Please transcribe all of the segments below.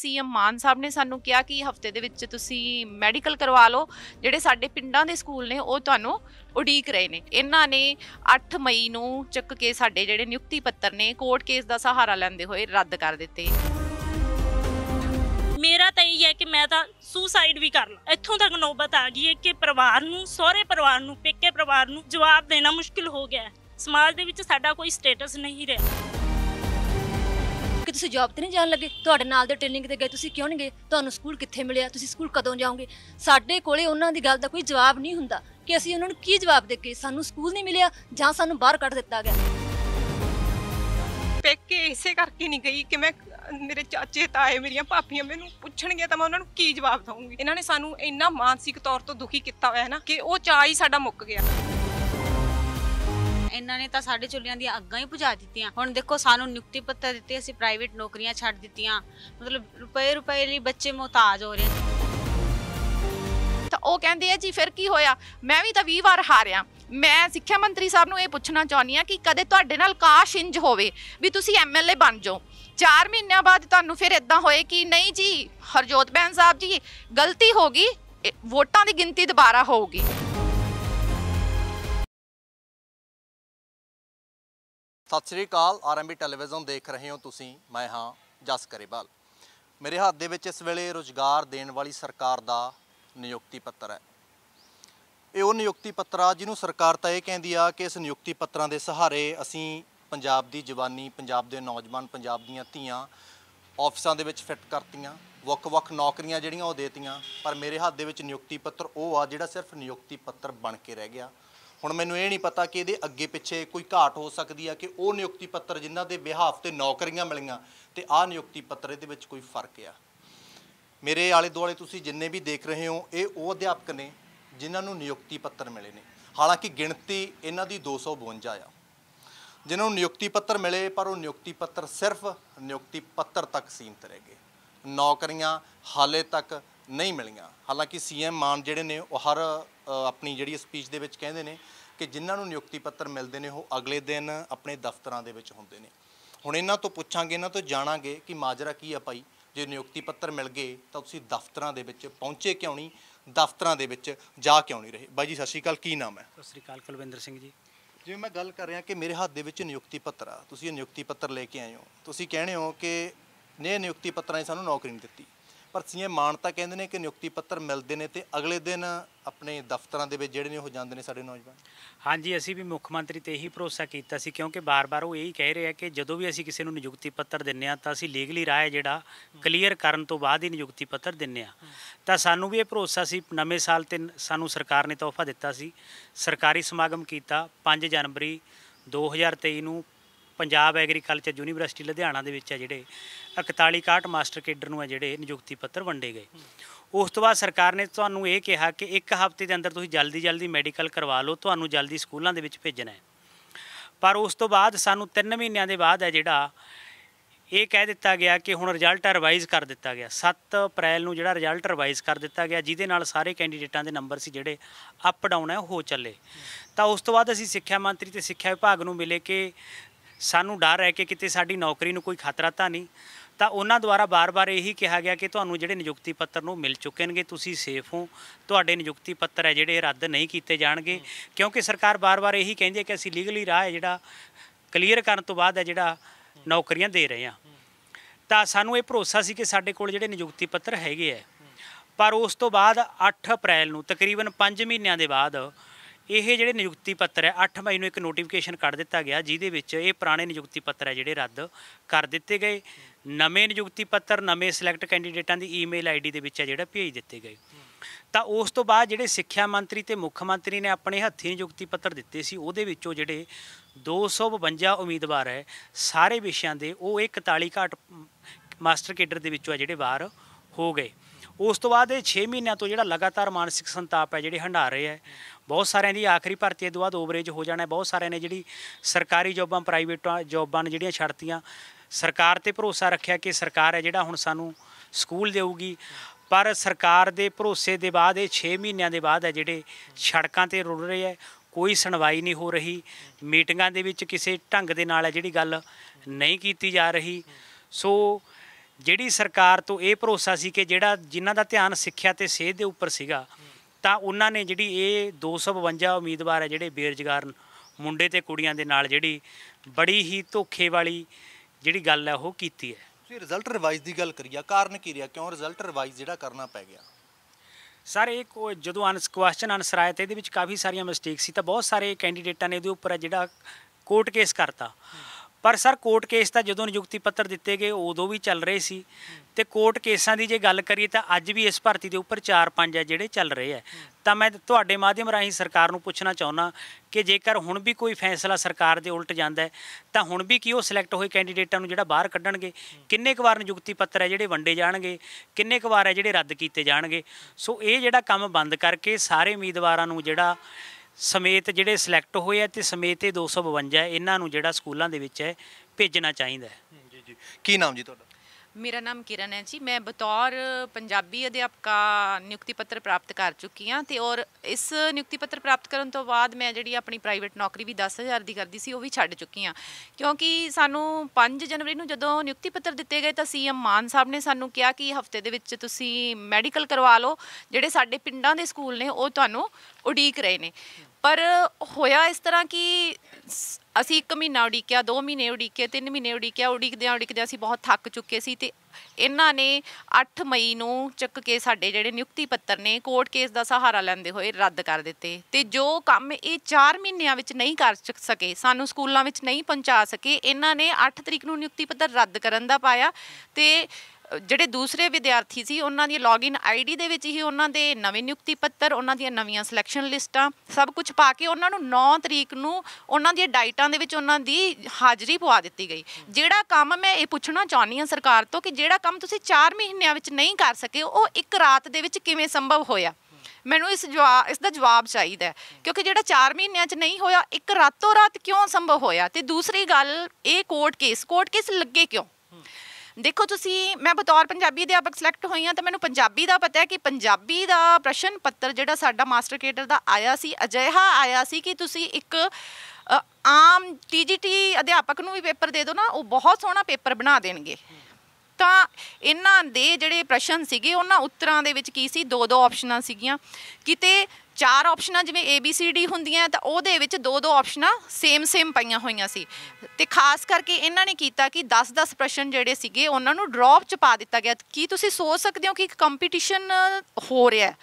CM ਮਾਨ ਸਾਹਿਬ ਨੇ ਸਾਨੂੰ ਕਿਹਾ ਕਿ ਹਫਤੇ ਦੇ ਵਿੱਚ ਤੁਸੀਂ ਮੈਡੀਕਲ ਕਰਵਾ ਲਓ ਜਿਹੜੇ ਸਾਡੇ ਪਿੰਡਾਂ ਦੇ ਸਕੂਲ ਨੇ ਉਹ ਤੁਹਾਨੂੰ ਉਡੀਕ ਰਹੇ ਨੇ ਇਹਨਾਂ ਨੇ 8 ਮਈ ਨੂੰ ਚੱਕ ਕੇ ਸਾਡੇ ਜਿਹੜੇ ਨਿਯੁਕਤੀ ਪੱਤਰ ਨੇ ਕੋਰਟ ਕੇਸ ਦਾ ਸਹਾਰਾ ਲੈਂਦੇ ਹੋਏ ਰੱਦ ਕਰ ਦਿੱਤੇ ਮੇਰਾ ਤਾਂ ਇਹ ਹੈ ਕਿ ਮੈਂ ਤਾਂ ਸੁਸਾਈਡ ਵੀ ਕਰ ਲਾਂ ਇੱਥੋਂ ਤੱਕ ਨੌਬਤ ਆ ਗਈ ਹੈ ਕਿ ਪਰਿਵਾਰ ਨੂੰ ਸਹੁਰੇ ਪਰਿਵਾਰ ਨੂੰ ਪੇਕੇ ਪਰਿਵਾਰ ਨੂੰ ਜਵਾਬ ਦੇਣਾ ਮੁਸ਼ਕਿਲ ਹੋ ਗਿਆ ਸਮਾਜ ਦੇ ਵਿੱਚ ਸਾਡਾ ਕੋਈ ਸਟੇਟਸ ਨਹੀਂ ਰਿਹਾ ਕਿ ਤੁਸੀਂ ਜੌਬ ਤੇ ਨਹੀਂ ਜਾਣ ਲੱਗੇ ਤੁਹਾਡੇ ਨਾਲ ਦੇ ਟ੍ਰੇਨਿੰਗ ਤੇ ਗਏ ਤੁਸੀਂ ਕਿਉਂ ਨਹੀਂ ਗਏ ਤੁਹਾਨੂੰ ਸਕੂਲ ਕਿੱਥੇ ਮਿਲਿਆ ਤੁਸੀਂ ਸਕੂਲ ਕਦੋਂ ਜਾਓਗੇ ਸਾਡੇ ਕੋਲੇ ਉਹਨਾਂ ਦੀ ਗੱਲ ਦਾ ਕੋਈ ਜਵਾਬ ਨਹੀਂ ਹੁੰਦਾ ਕਿ ਅਸੀਂ ਉਹਨਾਂ ਨੂੰ ਕੀ ਜਵਾਬ ਦੇ ਕੇ ਸਾਨੂੰ ਸਕੂਲ ਨਹੀਂ ਮਿਲਿਆ ਜਾਂ ਸਾਨੂੰ ਬਾਹਰ ਕੱਢ ਦਿੱਤਾ ਗਿਆ ਪੇਕੇ ਇਸੇ ਕਰਕੇ ਨਹੀਂ ਗਈ ਕਿ ਮੈਂ ਮੇਰੇ ਚਾਚੇ ਤਾਏ ਮੇਰੀਆਂ ਭਾਪੀਆਂ ਮੈਨੂੰ ਪੁੱਛਣਗੀਆਂ ਤਾਂ ਮੈਂ ਉਹਨਾਂ ਨੂੰ ਕੀ ਜਵਾਬ ਦਵਾਂਗੀ ਇਹਨਾਂ ਨੇ ਸਾਨੂੰ ਇੰਨਾ ਮਾਨਸਿਕ ਤੌਰ ਤੋਂ ਦੁਖੀ ਕੀਤਾ ਹੋਇਆ ਹੈ ਨਾ ਕਿ ਉਹ ਚਾਹ ਹੀ ਸਾਡਾ ਮੁੱਕ ਗਿਆ ਇਹਨਾਂ ਨੇ ਤਾਂ ਸਾਡੇ ਚੁੱਲ੍ਹਿਆਂ ਦੀਆਂ ਅੱਗਾਂ ਹੀ ਪੁਝਾ ਦਿੱਤੀਆਂ ਹੁਣ ਦੇਖੋ ਸਾਨੂੰ ਨਿਯੁਕਤੀ ਪੱਤਰ ਦਿੱਤੇ ਅਸੀਂ ਪ੍ਰਾਈਵੇਟ ਨੌਕਰੀਆਂ ਛੱਡ ਦਿੱਤੀਆਂ ਮਤਲਬ ਰੁਪਏ ਰੁਪਏ ਲਈ ਬੱਚੇ ਮੁਹਤਾਜ ਹੋ ਰਹੇ ਤਾਂ ਉਹ ਕਹਿੰਦੇ ਆ ਜੀ ਫਿਰ ਕੀ ਹੋਇਆ ਮੈਂ ਵੀ ਤਾਂ 20 ਵਾਰ ਹਾਰਿਆ ਮੈਂ ਸਿੱਖਿਆ ਮੰਤਰੀ ਸਾਹਿਬ ਨੂੰ ਇਹ ਪੁੱਛਣਾ ਚਾਹੁੰਦੀ ਆ ਕਿ ਕਦੇ ਤੁਹਾਡੇ ਨਾਲ ਕਾਸ਼ ਇੰਜ ਹੋਵੇ ਵੀ ਤੁਸੀਂ ਐਮਐਲਏ ਬਣ ਜਾਓ 4 ਮਹੀਨਿਆਂ ਬਾਅਦ ਤੁਹਾਨੂੰ ਫਿਰ ਇਦਾਂ ਹੋਏ ਕਿ ਨਹੀਂ ਜੀ ਹਰਜੋਤ ਬੈਨ ਸਾਹਿਬ ਜੀ ਗਲਤੀ ਹੋ ਗਈ ਵੋਟਾਂ ਦੀ ਗਿਣਤੀ ਦੁਬਾਰਾ ਹੋਊਗੀ ਸਤਿ ਸ੍ਰੀ ਅਕਾਲ ਆਰਐਮਬੀ ਟੈਲੀਵਿਜ਼ਨ ਦੇਖ ਰਹੇ ਹੋ ਤੁਸੀਂ ਮੈਂ ਹਾਂ ਜਸ ਕਰੇਵਾਲ ਮੇਰੇ ਹੱਥ ਦੇ ਵਿੱਚ ਇਸ ਵੇਲੇ ਰੋਜ਼ਗਾਰ ਦੇਣ ਵਾਲੀ ਸਰਕਾਰ ਦਾ ਨਿਯੁਕਤੀ ਪੱਤਰ ਹੈ ਇਹ ਉਹ ਨਿਯੁਕਤੀ ਪੱਤਰ ਆ ਜਿਹਨੂੰ ਸਰਕਾਰ ਤਾਂ ਇਹ ਕਹਿੰਦੀ ਆ ਕਿ ਇਸ ਨਿਯੁਕਤੀ ਪੱਤਰਾਂ ਦੇ ਸਹਾਰੇ ਅਸੀਂ ਪੰਜਾਬ ਦੀ ਜਵਾਨੀ ਪੰਜਾਬ ਦੇ ਨੌਜਵਾਨ ਪੰਜਾਬ ਦੀਆਂ ਧੀਆਂ ਆਫਿਸਾਂ ਦੇ ਵਿੱਚ ਫਿੱਟ ਕਰਤੀਆਂ ਵੱਖ-ਵੱਖ ਨੌਕਰੀਆਂ ਜਿਹੜੀਆਂ ਉਹ ਦੇਤੀਆਂ ਪਰ ਮੇਰੇ ਹੱਥ ਦੇ ਵਿੱਚ ਨਿਯੁਕਤੀ ਪੱਤਰ ਉਹ ਆ ਜਿਹੜਾ ਸਿਰਫ ਨਿਯੁਕਤੀ ਪੱਤਰ ਬਣ ਕੇ ਰਹਿ ਗਿਆ ਹੁਣ ਮੈਨੂੰ ਇਹ ਨਹੀਂ ਪਤਾ ਕਿ ਇਹਦੇ ਅੱਗੇ ਪਿੱਛੇ ਕੋਈ ਘਾਟ ਹੋ ਸਕਦੀ ਆ ਕਿ ਉਹ ਨਿਯੁਕਤੀ ਪੱਤਰ ਜਿਨ੍ਹਾਂ ਦੇ ਵਿਹਾਫ ਤੇ ਨੌਕਰੀਆਂ ਮਿਲੀਆਂ ਤੇ ਆਹ ਨਿਯੁਕਤੀ ਪੱਤਰ ਇਹਦੇ ਵਿੱਚ ਕੋਈ ਫਰਕ ਆ ਮੇਰੇ ਆਲੇ ਦੁਆਲੇ ਤੁਸੀਂ ਜਿੰਨੇ ਵੀ ਦੇਖ ਰਹੇ ਹੋ ਇਹ ਉਹ ਅਧਿਆਪਕ ਨੇ ਜਿਨ੍ਹਾਂ ਨੂੰ ਨਿਯੁਕਤੀ ਪੱਤਰ ਮਿਲੇ ਨੇ ਹਾਲਾਂਕਿ ਗਿਣਤੀ ਇਹਨਾਂ ਦੀ 252 ਆ ਜਿਨ੍ਹਾਂ ਨੂੰ ਨਿਯੁਕਤੀ ਪੱਤਰ ਮਿਲੇ ਪਰ ਉਹ ਨਿਯੁਕਤੀ ਪੱਤਰ ਸਿਰਫ ਨਿਯੁਕਤੀ ਪੱਤਰ ਤੱਕ ਸੀਮਤ ਰਹਿ ਗਏ ਨੌਕਰੀਆਂ ਹਾਲੇ ਤੱਕ ਨਹੀਂ ਮਿਲੀਆਂ ਹਾਲਾਂਕਿ ਸੀਐਮ ਮਾਨ ਜਿਹੜੇ ਨੇ ਉਹ ਹਰ ਆਪਣੀ ਜਿਹੜੀ ਸਪੀਚ ਦੇ ਵਿੱਚ ਕਹਿੰਦੇ ਨੇ ਕਿ ਜਿਨ੍ਹਾਂ ਨੂੰ ਨਿਯੁਕਤੀ ਪੱਤਰ ਮਿਲਦੇ ਨੇ ਉਹ ਅਗਲੇ ਦਿਨ ਆਪਣੇ ਦਫ਼ਤਰਾਂ ਦੇ ਵਿੱਚ ਹੁੰਦੇ ਨੇ ਹੁਣ ਇਹਨਾਂ ਤੋਂ ਪੁੱਛਾਂਗੇ ਇਹਨਾਂ ਤੋਂ ਜਾਣਾਂਗੇ ਕਿ ਮਾਜਰਾ ਕੀ ਆ ਭਾਈ ਜੇ ਨਿਯੁਕਤੀ ਪੱਤਰ ਮਿਲ ਗਏ ਤਾਂ ਤੁਸੀਂ ਦਫ਼ਤਰਾਂ ਦੇ ਵਿੱਚ ਪਹੁੰਚੇ ਕਿਉਂ ਨਹੀਂ ਦਫ਼ਤਰਾਂ ਦੇ ਵਿੱਚ ਜਾ ਕਿਉਂ ਨਹੀਂ ਰਹੇ ਬਾਈ ਜੀ ਸਤਿ ਸ਼੍ਰੀ ਅਕਾਲ ਕੀ ਨਾਮ ਹੈ ਸਤਿ ਸ਼੍ਰੀ ਅਕਾਲ ਕੁਲਵਿੰਦਰ ਸਿੰਘ ਜੀ ਜਿਵੇਂ ਮੈਂ ਗੱਲ ਕਰ ਰਿਹਾ ਕਿ ਮੇਰੇ ਹੱਥ ਦੇ ਵਿੱਚ ਨਿਯੁਕਤੀ ਪੱਤਰ ਆ ਤੁਸੀਂ ਇਹ ਨਿਯੁਕਤੀ ਪੱਤਰ ਲੈ ਕੇ ਆਏ ਹੋ ਤੁਸੀਂ ਕਹਿੰਦੇ ਹੋ ਕਿ ਨੇ ਨਿਯੁਕਤੀ ਪੱਤਰਾਂ ਨੇ ਸਾਨੂੰ ਨੌਕਰੀ ਨਹੀਂ ਦਿੱਤੀ ਪਰ ਸੀਏ ਮਾਨਤਾ ਕਹਿੰਦੇ ਨੇ ਕਿ ਨਿਯੁਕਤੀ ਪੱਤਰ ਮਿਲਦੇ ਨੇ ਤੇ ਅਗਲੇ ਦਿਨ ਆਪਣੇ ਦਫ਼ਤਰਾਂ ਦੇ ਵਿੱਚ ਜਿਹੜੇ ਨੇ ਉਹ ਜਾਂਦੇ ਨੇ ਸਾਡੇ ਨੌਜਵਾਨ ਹਾਂਜੀ ਅਸੀਂ ਵੀ ਮੁੱਖ ਮੰਤਰੀ ਤੇ ਇਹੀ ਭਰੋਸਾ ਕੀਤਾ ਸੀ ਕਿਉਂਕਿ ਬਾਰ-ਬਾਰ ਉਹ ਇਹੀ ਕਹਿ ਰਹੇ ਆ ਕਿ ਜਦੋਂ ਵੀ ਅਸੀਂ ਕਿਸੇ ਨੂੰ ਨਿਯੁਕਤੀ ਪੱਤਰ ਦਿੰਨੇ ਆ ਤਾਂ ਅਸੀਂ ਲੀਗਲੀ ਰਾਏ ਜਿਹੜਾ ਕਲੀਅਰ ਕਰਨ ਤੋਂ ਬਾਅਦ ਹੀ ਨਿਯੁਕਤੀ ਪੱਤਰ ਦਿੰਨੇ ਆ ਤਾਂ ਸਾਨੂੰ ਵੀ ਇਹ ਭਰੋਸਾ ਸੀ ਨਵੇਂ ਸਾਲ ਤੇ ਸਾਨੂੰ ਸਰਕਾਰ ਨੇ ਤੋਹਫਾ ਦਿੱਤਾ ਸੀ ਸਰਕਾਰੀ ਸਮਾਗਮ ਕੀਤਾ 5 ਜਨਵਰੀ 2023 ਨੂੰ ਪੰਜਾਬ ਐਗਰੀਕਲਚਰ ਯੂਨੀਵਰਸਿਟੀ ਲੁਧਿਆਣਾ ਦੇ ਵਿੱਚ ਆ ਜਿਹੜੇ 41 61 ਮਾਸਟਰ ਕੇਡਰ ਨੂੰ ਹੈ ਜਿਹੜੇ ਨਿਯੁਕਤੀ ਪੱਤਰ ਵੰਡੇ ਗਏ ਉਸ ਤੋਂ ਬਾਅਦ ਸਰਕਾਰ ਨੇ ਤੁਹਾਨੂੰ ਇਹ ਕਿਹਾ ਕਿ ਇੱਕ ਹਫ਼ਤੇ ਦੇ ਅੰਦਰ ਤੁਸੀਂ ਜਲਦੀ ਜਲਦੀ ਮੈਡੀਕਲ ਕਰਵਾ ਲਓ ਤੁਹਾਨੂੰ ਜਲਦੀ ਸਕੂਲਾਂ ਦੇ ਵਿੱਚ ਭੇਜਣਾ ਹੈ ਪਰ ਉਸ ਤੋਂ ਬਾਅਦ ਸਾਨੂੰ 3 ਮਹੀਨਿਆਂ ਦੇ ਬਾਅਦ ਹੈ ਜਿਹੜਾ ਇਹ ਕਹਿ ਦਿੱਤਾ ਗਿਆ ਕਿ ਹੁਣ ਰਿਜ਼ਲਟ ਰਿਵਾਈਜ਼ ਕਰ ਦਿੱਤਾ ਗਿਆ 7 ਅਪ੍ਰੈਲ ਨੂੰ ਜਿਹੜਾ ਰਿਜ਼ਲਟ ਰਿਵਾਈਜ਼ ਕਰ ਦਿੱਤਾ ਗਿਆ ਜਿਹਦੇ ਨਾਲ ਸਾਰੇ ਕੈਂਡੀਡੇਟਾਂ ਦੇ ਨੰਬਰ ਸੀ ਜਿਹੜੇ ਅਪ ਡਾਊਨ ਹੈ ਹੋ ਚੱਲੇ ਤਾਂ ਉਸ ਤੋਂ ਬਾਅਦ ਅਸੀਂ ਸਿੱਖਿਆ ਮੰਤਰੀ ਤੇ ਸਿੱਖਿਆ ਵਿਭਾਗ ਨੂੰ ਮਿਲੇ ਕਿ ਸਾਨੂੰ ਡਰ ਹੈ ਕਿ ਕਿਤੇ ਸਾਡੀ ਨੌਕਰੀ ਨੂੰ ਕੋਈ ਖਤਰਾ ਤਾਂ ਨਹੀਂ ਤਾਂ ਉਹਨਾਂ ਦੁਆਰਾ ਬਾਰ-ਬਾਰ ਇਹੀ ਕਿਹਾ ਗਿਆ ਕਿ ਤੁਹਾਨੂੰ ਜਿਹੜੇ ਨਿਯੁਕਤੀ ਪੱਤਰ ਨੂੰ ਮਿਲ ਚੁੱਕੇ ਨੇ ਤੁਸੀਂ ਸੇਫ ਹੋ ਤੁਹਾਡੇ ਨਿਯੁਕਤੀ ਪੱਤਰ ਹੈ ਜਿਹੜੇ ਰੱਦ ਨਹੀਂ ਕੀਤੇ ਜਾਣਗੇ ਕਿਉਂਕਿ ਸਰਕਾਰ ਬਾਰ-ਬਾਰ ਇਹੀ ਕਹਿੰਦੀ ਹੈ ਕਿ ਅਸੀਂ ਲੀਗਲੀ ਰਾਹ ਹੈ ਜਿਹੜਾ ਕਲੀਅਰ ਕਰਨ ਤੋਂ ਬਾਅਦ ਹੈ ਜਿਹੜਾ ਨੌਕਰੀਆਂ ਦੇ ਰਹੇ ਆ ਤਾਂ ਸਾਨੂੰ ਇਹ ਭਰੋਸਾ ਸੀ ਕਿ ਸਾਡੇ ਕੋਲ ਜਿਹੜੇ ਨਿਯੁਕਤੀ ਪੱਤਰ ਹੈਗੇ ਆ ਪਰ ਉਸ ਤੋਂ ਬਾਅਦ 8 ਅਪ੍ਰੈਲ ਨੂੰ ਤਕਰੀਬਨ 5 ਮਹੀਨਿਆਂ ਦੇ ਬਾਅਦ ਇਹ ਜਿਹੜੇ ਨਿਯੁਕਤੀ ਪੱਤਰ ਹੈ 8 ਮਈ ਨੂੰ ਇੱਕ ਨੋਟੀਫਿਕੇਸ਼ਨ ਕੱਢ ਦਿੱਤਾ ਗਿਆ ਜਿਹਦੇ ਵਿੱਚ ਇਹ ਪੁਰਾਣੇ ਨਿਯੁਕਤੀ ਪੱਤਰ ਹੈ ਜਿਹੜੇ ਰੱਦ ਕਰ ਦਿੱਤੇ ਗਏ ਨਵੇਂ ਨਿਯੁਕਤੀ ਪੱਤਰ ਨਵੇਂ ਸਿਲੈਕਟ ਕੈਂਡੀਡੇਟਾਂ ਦੀ ਈਮੇਲ ਆਈਡੀ ਦੇ ਵਿੱਚ ਹੈ ਜਿਹੜਾ ਭੇਜ ਦਿੱਤੇ ਗਏ ਤਾਂ ਉਸ ਤੋਂ ਬਾਅਦ ਜਿਹੜੇ ਸਿੱਖਿਆ ਮੰਤਰੀ ਤੇ ਮੁੱਖ ਮੰਤਰੀ ਨੇ ਆਪਣੇ ਹੱਥੀਂ ਨਿਯੁਕਤੀ ਪੱਤਰ ਦਿੱਤੇ ਸੀ ਉਹਦੇ ਵਿੱਚੋਂ ਜਿਹੜੇ 252 ਉਮੀਦਵਾਰ ਹੈ ਸਾਰੇ ਵਿਸ਼ਿਆਂ ਦੇ ਉਹ 41 ਘਾਟ ਮਾਸਟਰ ਕੇਡਰ ਦੇ ਵਿੱਚੋਂ ਹੈ ਜਿਹੜੇ ਬਾਹਰ ਹੋ ਗਏ ਉਸ ਤੋਂ ਬਾਅਦ ਇਹ 6 ਮਹੀਨਿਆਂ ਤੋਂ ਜਿਹੜਾ ਲਗਾਤਾਰ ਮਾਨਸਿਕ ਸੰਤਾਪ ਹੈ ਜਿਹੜੇ ਹੰਡਾ ਰਹੇ ਹੈ ਬਹੁਤ ਸਾਰਿਆਂ ਦੀ ਆਖਰੀ ਭਰਤੀ ਦੇ ਬਾਅਦ ਓਵਰੇਜ ਹੋ ਜਾਣਾ ਬਹੁਤ ਸਾਰਿਆਂ ਨੇ ਜਿਹੜੀ ਸਰਕਾਰੀ ਜੌਬਾਂ ਪ੍ਰਾਈਵੇਟ ਜੌਬਾਂ ਨੇ ਜਿਹੜੀਆਂ ਛੱਡਤੀਆਂ ਸਰਕਾਰ ਤੇ ਭਰੋਸਾ ਰੱਖਿਆ ਕਿ ਸਰਕਾਰ ਹੈ ਜਿਹੜਾ ਹੁਣ ਸਾਨੂੰ ਸਕੂਲ ਦੇਊਗੀ ਪਰ ਸਰਕਾਰ ਦੇ ਭਰੋਸੇ ਦੇ ਬਾਅਦ ਇਹ 6 ਮਹੀਨਿਆਂ ਦੇ ਬਾਅਦ ਹੈ ਜਿਹੜੇ ਸੜਕਾਂ ਤੇ ਰੁੱਲ ਰਹੇ ਹੈ ਕੋਈ ਸੁਣਵਾਈ ਨਹੀਂ ਹੋ ਰਹੀ ਮੀਟਿੰਗਾਂ ਦੇ ਵਿੱਚ ਕਿਸੇ ਢੰਗ ਦੇ ਨਾਲ ਹੈ ਜਿਹੜੀ ਗੱਲ ਨਹੀਂ ਕੀਤੀ ਜਾ ਰਹੀ ਸੋ ਜਿਹੜੀ ਸਰਕਾਰ ਤੋਂ ਇਹ ਭਰੋਸਾ ਸੀ ਕਿ ਜਿਹੜਾ ਜਿਨ੍ਹਾਂ ਦਾ ਧਿਆਨ ਸਿੱਖਿਆ ਤੇ ਸਿਹਤ ਦੇ ਉੱਪਰ ਸੀਗਾ ਤਾਂ ਉਹਨਾਂ ਨੇ ਜਿਹੜੀ ਇਹ 252 ਉਮੀਦਵਾਰ ਹੈ ਜਿਹੜੇ ਬੇਰੁਜ਼ਗਾਰ ਮੁੰਡੇ ਤੇ ਕੁੜੀਆਂ ਦੇ ਨਾਲ ਜਿਹੜੀ ਬੜੀ ਹੀ ਧੋਖੇ ਵਾਲੀ ਜਿਹੜੀ ਗੱਲ ਹੈ ਉਹ ਕੀਤੀ ਹੈ ਤੁਸੀਂ ਰਿਜ਼ਲਟ ਰਿਵਾਈਜ਼ ਦੀ ਗੱਲ ਕਰੀਆ ਕਾਰਨ ਕੀ ਰਿਹਾ ਕਿਉਂ ਰਿਜ਼ਲਟ ਰਿਵਾਈਜ਼ ਜਿਹੜਾ ਕਰਨਾ ਪੈ ਗਿਆ ਸਰ ਇੱਕ ਜਦੋਂ ਅਨਸ ਕੁਐਸਚਨ ਅਨਸਰ ਆਇਆ ਤੇ ਇਹਦੇ ਵਿੱਚ ਕਾਫੀ ਸਾਰੀਆਂ ਮਿਸਟੇਕਸ ਸੀ ਤਾਂ ਬਹੁਤ ਸਾਰੇ ਕੈਂਡੀਡੇਟਾਂ ਨੇ ਇਹਦੇ ਉੱਪਰ ਜਿਹੜਾ ਕੋਰਟ ਕੇਸ ਕਰਤਾ ਪਰ ਸਰ ਕੋਰਟ ਕੇਸ ਤਾਂ ਜਦੋਂ ਨਿਯੁਕਤੀ ਪੱਤਰ ਦਿੱਤੇ ਗਏ ਉਦੋਂ ਵੀ ਚੱਲ ਰਹੇ ਸੀ ਤੇ ਕੋਰਟ ਕੇਸਾਂ ਦੀ ਜੇ ਗੱਲ ਕਰੀਏ ਤਾਂ ਅੱਜ ਵੀ ਇਸ ਭਰਤੀ ਦੇ ਉੱਪਰ 4-5 ਹੈ ਜਿਹੜੇ ਚੱਲ ਰਹੇ ਆ ਤਾਂ ਮੈਂ ਤੁਹਾਡੇ ਮਾਧਿਅਮ ਰਾਹੀਂ ਸਰਕਾਰ ਨੂੰ ਪੁੱਛਣਾ ਚਾਹੁੰਦਾ ਕਿ ਜੇਕਰ ਹੁਣ ਵੀ ਕੋਈ ਫੈਸਲਾ ਸਰਕਾਰ ਦੇ ਉਲਟ ਜਾਂਦਾ ਹੈ ਤਾਂ ਹੁਣ ਵੀ ਕੀ ਉਹ ਸਿਲੈਕਟ ਹੋਏ ਕੈਂਡੀਡੇਟਾਂ ਨੂੰ ਜਿਹੜਾ ਬਾਹਰ ਕੱਢਣਗੇ ਕਿੰਨੇ ਕੁ ਵਾਰ ਨਿਯੁਕਤੀ ਪੱਤਰ ਹੈ ਜਿਹੜੇ ਵੰਡੇ ਜਾਣਗੇ ਕਿੰਨੇ ਕੁ ਵਾਰ ਹੈ ਜਿਹੜੇ ਰੱਦ ਕੀਤੇ ਜਾਣਗੇ ਸੋ ਇਹ ਜਿਹੜਾ ਕੰਮ ਬੰਦ ਕਰਕੇ ਸਾਰੇ ਉਮੀਦਵਾਰਾਂ ਨੂੰ ਜਿਹੜਾ ਸਮੇਤ ਜਿਹੜੇ ਸਿਲੈਕਟ ਹੋਏ ਆ ਤੇ ਸਮੇਤ ਇਹ 252 ਇਹਨਾਂ ਨੂੰ ਜਿਹੜਾ ਸਕੂਲਾਂ ਦੇ ਵਿੱਚ ਹੈ ਭੇਜਣਾ ਚਾਹੀਦਾ ਹੈ ਜੀ ਜੀ ਕੀ ਨਾਮ ਜੀ ਤੁਹਾਡਾ ਮੇਰਾ ਨਾਮ ਕਿਰਨ ਹੈ ਜੀ ਮੈਂ ਬਤੌਰ ਪੰਜਾਬੀ ਅਧਿਆਪਕਾ ਨਿਯੁਕਤੀ ਪੱਤਰ ਪ੍ਰਾਪਤ ਕਰ ਚੁੱਕੀ ਹਾਂ ਤੇ ਔਰ ਇਸ ਨਿਯੁਕਤੀ ਪੱਤਰ ਪ੍ਰਾਪਤ ਕਰਨ ਤੋਂ ਬਾਅਦ ਮੈਂ ਜਿਹੜੀ ਆਪਣੀ ਪ੍ਰਾਈਵੇਟ ਨੌਕਰੀ ਵੀ 10000 ਦੀ ਕਰਦੀ ਸੀ ਉਹ ਵੀ ਛੱਡ ਚੁੱਕੀ ਹਾਂ ਕਿਉਂਕਿ ਸਾਨੂੰ 5 ਜਨਵਰੀ ਨੂੰ ਜਦੋਂ ਨਿਯੁਕਤੀ ਪੱਤਰ ਦਿੱਤੇ ਗਏ ਤਾਂ ਸੀਐਮ ਮਾਨ ਸਾਹਿਬ ਨੇ ਸਾਨੂੰ ਕਿਹਾ ਕਿ ਹਫਤੇ ਦੇ ਵਿੱਚ ਤੁਸੀਂ ਮੈਡੀਕਲ ਕਰਵਾ ਲਓ ਜਿਹੜੇ ਸਾਡੇ ਪਿੰਡਾਂ ਦੇ ਸਕੂਲ ਨੇ ਉਹ ਤੁਹਾਨੂੰ ਉਡੀਕ ਰਹੇ ਨੇ ਪਰ ਹੋਇਆ ਇਸ ਤਰ੍ਹਾਂ ਕਿ ਅਸੀਂ ਇੱਕ ਮਹੀਨਾ ਉਡੀਕਿਆ 2 ਮਹੀਨੇ ਉਡੀਕੇ 3 ਮਹੀਨੇ ਉਡੀਕਿਆ ਆ ਉਡੀਕਦੇ ਅਸੀਂ ਬਹੁਤ ਥੱਕ ਚੁੱਕੇ ਸੀ ਤੇ ਇਹਨਾਂ ਨੇ 8 ਮਈ ਨੂੰ ਚੱਕ ਕੇ ਸਾਡੇ ਜਿਹੜੇ ਨਿਯੁਕਤੀ ਪੱਤਰ ਨੇ ਕੋਰਟ ਕੇਸ ਦਾ ਸਹਾਰਾ ਲੈਂਦੇ ਹੋਏ ਰੱਦ ਕਰ ਦਿੱਤੇ ਤੇ ਜੋ ਕੰਮ ਇਹ 4 ਮਹੀਨਿਆਂ ਵਿੱਚ ਨਹੀਂ ਕਰ ਸਕੇ ਸਾਨੂੰ ਸਕੂਲਾਂ ਵਿੱਚ ਨਹੀਂ ਪਹੁੰਚਾ ਸਕੇ ਇਹਨਾਂ ਨੇ 8 ਤਰੀਕ ਨੂੰ ਨਿਯੁਕਤੀ ਪੱਤਰ ਰੱਦ ਕਰਨ ਦਾ ਪਾਇਆ ਤੇ ਜਿਹੜੇ ਦੂਸਰੇ ਵਿਦਿਆਰਥੀ ਸੀ ਉਹਨਾਂ ਦੀ ਲੌਗਇਨ ਆਈਡੀ ਦੇ ਵਿੱਚ ਹੀ ਉਹਨਾਂ ਦੇ ਨਵੇਂ ਨਿਯੁਕਤੀ ਪੱਤਰ ਉਹਨਾਂ ਦੀਆਂ ਨਵੀਆਂ ਸਿਲੈਕਸ਼ਨ ਲਿਸਟਾਂ ਸਭ ਕੁਝ ਪਾ ਕੇ ਉਹਨਾਂ ਨੂੰ 9 ਤਰੀਕ ਨੂੰ ਉਹਨਾਂ ਦੀਆਂ ਡਾਈਟਾਂ ਦੇ ਵਿੱਚ ਉਹਨਾਂ ਦੀ ਹਾਜ਼ਰੀ ਪਵਾ ਦਿੱਤੀ ਗਈ ਜਿਹੜਾ ਕੰਮ ਮੈਂ ਇਹ ਪੁੱਛਣਾ ਚਾਹੁੰਦੀ ਹਾਂ ਸਰਕਾਰ ਤੋਂ ਕਿ ਜਿਹੜਾ ਕੰਮ ਤੁਸੀਂ 4 ਮਹੀਨਿਆਂ ਵਿੱਚ ਨਹੀਂ ਕਰ ਸਕੇ ਉਹ ਇੱਕ ਰਾਤ ਦੇ ਵਿੱਚ ਕਿਵੇਂ ਸੰਭਵ ਹੋਇਆ ਮੈਨੂੰ ਇਸ ਜਵਾਬ ਇਸ ਦਾ ਜਵਾਬ ਚਾਹੀਦਾ ਕਿਉਂਕਿ ਜਿਹੜਾ 4 ਮਹੀਨਿਆਂ 'ਚ ਨਹੀਂ ਹੋਇਆ ਇੱਕ ਰਾਤੋਂ ਰਾਤ ਕਿਉਂ ਸੰਭਵ ਹੋਇਆ ਤੇ ਦੂਸਰੀ ਗੱਲ ਇਹ ਕੋਰਟ ਕੇਸ ਕੋਰਟ ਕੇਸ ਲੱਗੇ ਕਿਉਂ ਦੇਖੋ ਤੁਸੀਂ ਮੈਂ ਬਤੌਰ ਪੰਜਾਬੀ ਅਧਿਆਪਕ ਸਿਲੈਕਟ ਹੋਈ ਹਾਂ ਤਾਂ ਮੈਨੂੰ ਪੰਜਾਬੀ ਦਾ ਪਤਾ ਹੈ ਕਿ ਪੰਜਾਬੀ ਦਾ ਪ੍ਰਸ਼ਨ ਪੱਤਰ ਜਿਹੜਾ ਸਾਡਾ ਮਾਸਟਰ ਕੇਡਰ ਦਾ ਆਇਆ ਸੀ ਅਜਿਹਾ ਆਇਆ ਸੀ ਕਿ ਤੁਸੀਂ ਇੱਕ ਆਮ ਟੀਜੀਟੀ ਅਧਿਆਪਕ ਨੂੰ ਵੀ ਪੇਪਰ ਦੇ ਦਿਓ ਨਾ ਉਹ ਬਹੁਤ ਸੋਹਣਾ ਪੇਪਰ ਬਣਾ ਦੇਣਗੇ ਤਾਂ ਇਹਨਾਂ ਦੇ ਜਿਹੜੇ ਪ੍ਰਸ਼ਨ ਸੀਗੇ ਉਹਨਾਂ ਉੱਤਰਾਂ ਦੇ ਵਿੱਚ ਕੀ ਸੀ ਦੋ ਦੋ ਆਪਸ਼ਨਾਂ ਸੀਗੀਆਂ ਕਿਤੇ ਚਾਰ ਆਪਸ਼ਨਾਂ ਜਿਵੇਂ A B C D ਹੁੰਦੀਆਂ ਤਾਂ ਉਹਦੇ ਵਿੱਚ ਦੋ ਦੋ ਆਪਸ਼ਨਾਂ ਸੇਮ ਸੇਮ ਪਈਆਂ ਹੋਈਆਂ ਸੀ ਤੇ ਖਾਸ ਕਰਕੇ ਇਹਨਾਂ ਨੇ ਕੀਤਾ ਕਿ 10-10 ਪ੍ਰਸ਼ਨ ਜਿਹੜੇ ਸੀਗੇ ਉਹਨਾਂ ਨੂੰ ਡ੍ਰੌਪ ਚ ਪਾ ਦਿੱਤਾ ਗਿਆ ਕੀ ਤੁਸੀਂ ਸੋਚ ਸਕਦੇ ਹੋ ਕਿ ਇੱਕ ਕੰਪੀਟੀਸ਼ਨ ਹੋ ਰਿਹਾ ਹੈ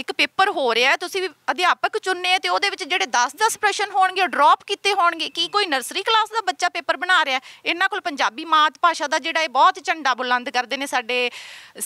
ਇੱਕ ਪੇਪਰ ਹੋ ਰਿਹਾ ਤੁਸੀਂ ਵੀ ਅਧਿਆਪਕ ਚੁਣਨੇ ਆ ਤੇ ਉਹਦੇ ਵਿੱਚ ਜਿਹੜੇ 10-10 ਪ੍ਰਸ਼ਨ ਹੋਣਗੇ ਡ੍ਰੌਪ ਕੀਤੇ ਹੋਣਗੇ ਕੀ ਕੋਈ ਨਰਸਰੀ ਕਲਾਸ ਦਾ ਬੱਚਾ ਪੇਪਰ ਬਣਾ ਰਿਹਾ ਇਹਨਾਂ ਕੋਲ ਪੰਜਾਬੀ ਮਾਤ ਭਾਸ਼ਾ ਦਾ ਜਿਹੜਾ ਇਹ ਬਹੁਤ ਝੰਡਾ ਬੁਲੰਦ ਕਰਦੇ ਨੇ ਸਾਡੇ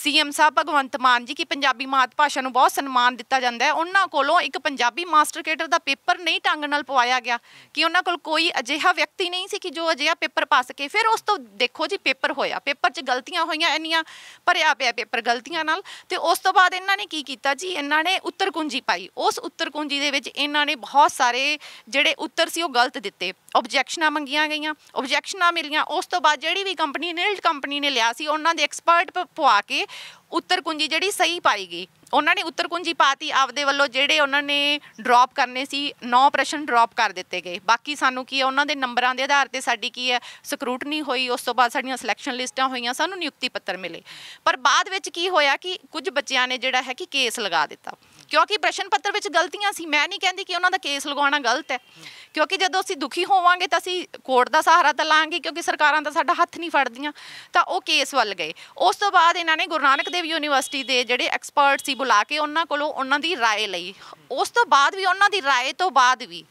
ਸੀਐਮ ਸਾਹਿਬ ਭਗਵੰਤ ਮਾਨ ਜੀ ਕੀ ਪੰਜਾਬੀ ਮਾਤ ਭਾਸ਼ਾ ਨੂੰ ਬਹੁਤ ਸਨਮਾਨ ਦਿੱਤਾ ਜਾਂਦਾ ਹੈ ਉਹਨਾਂ ਕੋਲੋਂ ਇੱਕ ਪੰਜਾਬੀ ਮਾਸਟਰ ਕੇਡਰ ਦਾ ਪੇਪਰ ਨਹੀਂ ਟੰਗ ਨਾਲ ਪਵਾਇਆ ਗਿਆ ਕਿ ਉਹਨਾਂ ਕੋਲ ਕੋਈ ਅਜਿਹਾ ਵਿਅਕਤੀ ਨਹੀਂ ਸੀ ਕਿ ਜੋ ਅਜਿਹਾ ਪੇਪਰ ਪਾ ਸਕੇ ਫਿਰ ਉਸ ਤੋਂ ਦੇਖੋ ਜੀ ਪੇਪਰ ਹੋਇਆ ਪੇਪਰ 'ਚ ਗਲਤੀਆਂ ਹੋਈਆਂ ਇੰਨੀਆਂ ਭਰਿਆ ਪਿਆ ਪੇਪਰ ਗਲਤੀਆਂ ਨਾਲ ਤੇ ਉਸ ਤੋਂ ਬਾਅਦ ਇਹਨਾਂ ਨੇ ਕੀ ਕੀਤਾ ਜੀ ਇਹਨਾਂ ਇਹਨਾਂ ਨੇ ਉੱਤਰ ਕੁੰਜੀ ਪਾਈ ਉਸ ਉੱਤਰ ਕੁੰਜੀ ਦੇ ਵਿੱਚ ਇਹਨਾਂ ਨੇ ਬਹੁਤ ਸਾਰੇ ਜਿਹੜੇ ਉੱਤਰ ਸੀ ਉਹ ਗਲਤ ਦਿੱਤੇ ਆਬਜੈਕਸ਼ਨਾਂ ਮੰਗੀਆਂ ਗਈਆਂ ਆਬਜੈਕਸ਼ਨਾਂ ਮਿਲੀਆਂ ਉਸ ਤੋਂ ਬਾਅਦ ਜਿਹੜੀ ਵੀ ਕੰਪਨੀ ਨੇ ਕੰਪਨੀ ਨੇ ਲਿਆ ਸੀ ਉਹਨਾਂ ਦੇ ਐਕਸਪਰਟ ਪਵਾ ਕੇ ਉੱਤਰ ਕੁੰਜੀ ਜਿਹੜੀ ਸਹੀ ਪਾਈ ਗਈ ਉਹਨਾਂ ਨੇ ਕੁੰਜੀ ਪਾਤੀ ਆਪਦੇ ਵੱਲੋਂ ਜਿਹੜੇ ਉਹਨਾਂ ਨੇ ਡ੍ਰੌਪ ਕਰਨੇ ਸੀ 9 ਪ੍ਰਸ਼ਨ ਡ੍ਰੌਪ ਕਰ ਦਿੱਤੇ ਗਏ ਬਾਕੀ ਸਾਨੂੰ ਕੀ ਹੈ ਉਹਨਾਂ ਦੇ ਨੰਬਰਾਂ ਦੇ ਆਧਾਰ ਤੇ ਸਾਡੀ ਕੀ ਹੈ ਸਕਰੂਟਨੀ ਹੋਈ ਉਸ ਤੋਂ ਬਾਅਦ ਸਾਡੀਆਂ ਸਿਲੈਕਸ਼ਨ ਲਿਸਟਾਂ ਹੋਈਆਂ ਸਾਨੂੰ ਨਿਯੁਕਤੀ ਪੱਤਰ ਮਿਲੇ ਪਰ ਬਾਅਦ ਵਿੱਚ ਕੀ ਹੋਇਆ ਕਿ ਕੁਝ ਬੱਚਿਆਂ ਨੇ ਜਿਹੜਾ ਹੈ ਕਿ ਕੇਸ ਲਗਾ ਦਿੱਤਾ ਕਿਉਂਕਿ ਪ੍ਰਸ਼ਨ ਪੱਤਰ ਵਿੱਚ ਗਲਤੀਆਂ ਸੀ ਮੈਂ ਨਹੀਂ ਕਹਿੰਦੀ ਕਿ ਉਹਨਾਂ ਦਾ ਕੇਸ ਲਗਾਉਣਾ ਗਲਤ ਹੈ ਕਿਉਂਕਿ ਜਦੋਂ ਅਸੀਂ ਦੁਖੀ ਹੋਵਾਂਗੇ ਤਾਂ ਅਸੀਂ ਕੋਰਟ ਦਾ ਸਹਾਰਾ ਤਾਂ ਲਾਂਗੇ ਕਿਉਂਕਿ ਸਰਕਾਰਾਂ ਤਾਂ ਸਾਡਾ ਹੱਥ ਨਹੀਂ ਫੜਦੀਆਂ ਤਾਂ ਉਹ ਕੇਸ ਵੱਲ ਗਏ ਉਸ ਤੋਂ ਬਾਅਦ ਇਹਨਾਂ ਨੇ ਗੁਰੂ ਨਾਨਕ ਦੇਵ ਯੂਨੀਵਰਸਿਟੀ ਦੇ ਜਿਹੜੇ ਐਕਸਪਰਟ ਸੀ ਬੁਲਾ ਕੇ ਉਹਨਾਂ ਕੋਲੋਂ ਉਹਨਾਂ ਦੀ رائے ਲਈ ਉਸ ਤੋਂ ਬਾਅਦ ਵੀ ਉਹਨਾਂ ਦੀ رائے ਤੋਂ ਬਾਅਦ ਵੀ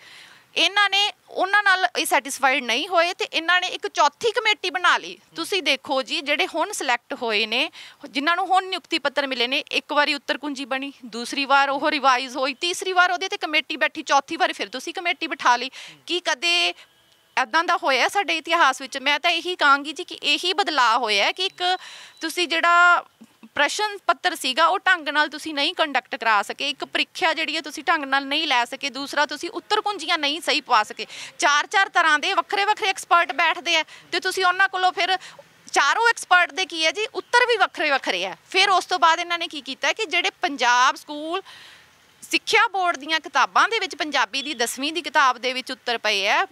ਇਹਨਾਂ ਨੇ ਉਹਨਾਂ ਨਾਲ ਇਹ ਸੈਟੀਸਫਾਈਡ ਨਹੀਂ ਹੋਏ ਤੇ ਇਹਨਾਂ ਨੇ ਇੱਕ ਚੌਥੀ ਕਮੇਟੀ ਬਣਾ ਲਈ ਤੁਸੀਂ ਦੇਖੋ ਜੀ ਜਿਹੜੇ ਹੁਣ ਸਿਲੈਕਟ ਹੋਏ ਨੇ ਜਿਨ੍ਹਾਂ ਨੂੰ ਹੁਣ ਨਿਯੁਕਤੀ ਪੱਤਰ ਮਿਲੇ ਨੇ ਇੱਕ ਵਾਰੀ ਉੱਤਰ ਕੁੰਜੀ ਬਣੀ ਦੂਸਰੀ ਵਾਰ ਉਹ ਰਿਵਾਈਜ਼ ਹੋਈ ਤੀਸਰੀ ਵਾਰ ਉਹਦੇ ਤੇ ਕਮੇਟੀ ਬੈਠੀ ਚੌਥੀ ਵਾਰ ਫਿਰ ਤੁਸੀਂ ਕਮੇਟੀ ਬਿਠਾ ਲਈ ਕੀ ਕਦੇ ਇਦਾਂ ਦਾ ਹੋਇਆ ਸਾਡੇ ਇਤਿਹਾਸ ਵਿੱਚ ਮੈਂ ਤਾਂ ਇਹੀ ਕਹਾਂਗੀ ਜੀ ਕਿ ਇਹੀ ਬਦਲਾਅ ਹੋਇਆ ਕਿ ਇੱਕ ਤੁਸੀਂ ਜਿਹੜਾ ਪ੍ਰਸ਼ਨ ਪੱਤਰ ਸੀਗਾ ਉਹ ਢੰਗ ਨਾਲ ਤੁਸੀਂ ਨਹੀਂ ਕੰਡਕਟ ਕਰਾ ਸਕੇ ਇੱਕ ਪ੍ਰੀਖਿਆ ਜਿਹੜੀ ਹੈ ਤੁਸੀਂ ਢੰਗ ਨਾਲ ਨਹੀਂ ਲੈ ਸਕੇ ਦੂਸਰਾ ਤੁਸੀਂ ਉੱਤਰ ਕੁੰਜੀਆਂ ਨਹੀਂ ਸਹੀ ਪਵਾ ਸਕੇ ਚਾਰ ਚਾਰ ਤਰ੍ਹਾਂ ਦੇ ਵੱਖਰੇ ਵੱਖਰੇ ਐਕਸਪਰਟ ਬੈਠਦੇ ਆ ਤੇ ਤੁਸੀਂ ਉਹਨਾਂ ਕੋਲੋਂ ਫਿਰ ਚਾਰੋਂ ਐਕਸਪਰਟ ਦੇ ਕੀ ਹੈ ਜੀ ਉੱਤਰ ਵੀ ਵੱਖਰੇ ਵੱਖਰੇ ਆ ਫਿਰ ਉਸ ਤੋਂ ਬਾਅਦ ਇਹਨਾਂ ਨੇ ਕੀ ਕੀਤਾ ਕਿ ਜਿਹੜੇ ਪੰਜਾਬ ਸਕੂਲ ਸਿੱਖਿਆ ਬੋਰਡ ਦੀਆਂ ਕਿਤਾਬਾਂ ਦੇ ਵਿੱਚ ਪੰਜਾਬੀ ਦੀ 10ਵੀਂ ਦੀ ਕਿਤਾਬ ਦੇ ਵਿੱਚ ਉੱਤਰ ਪਏ ਆ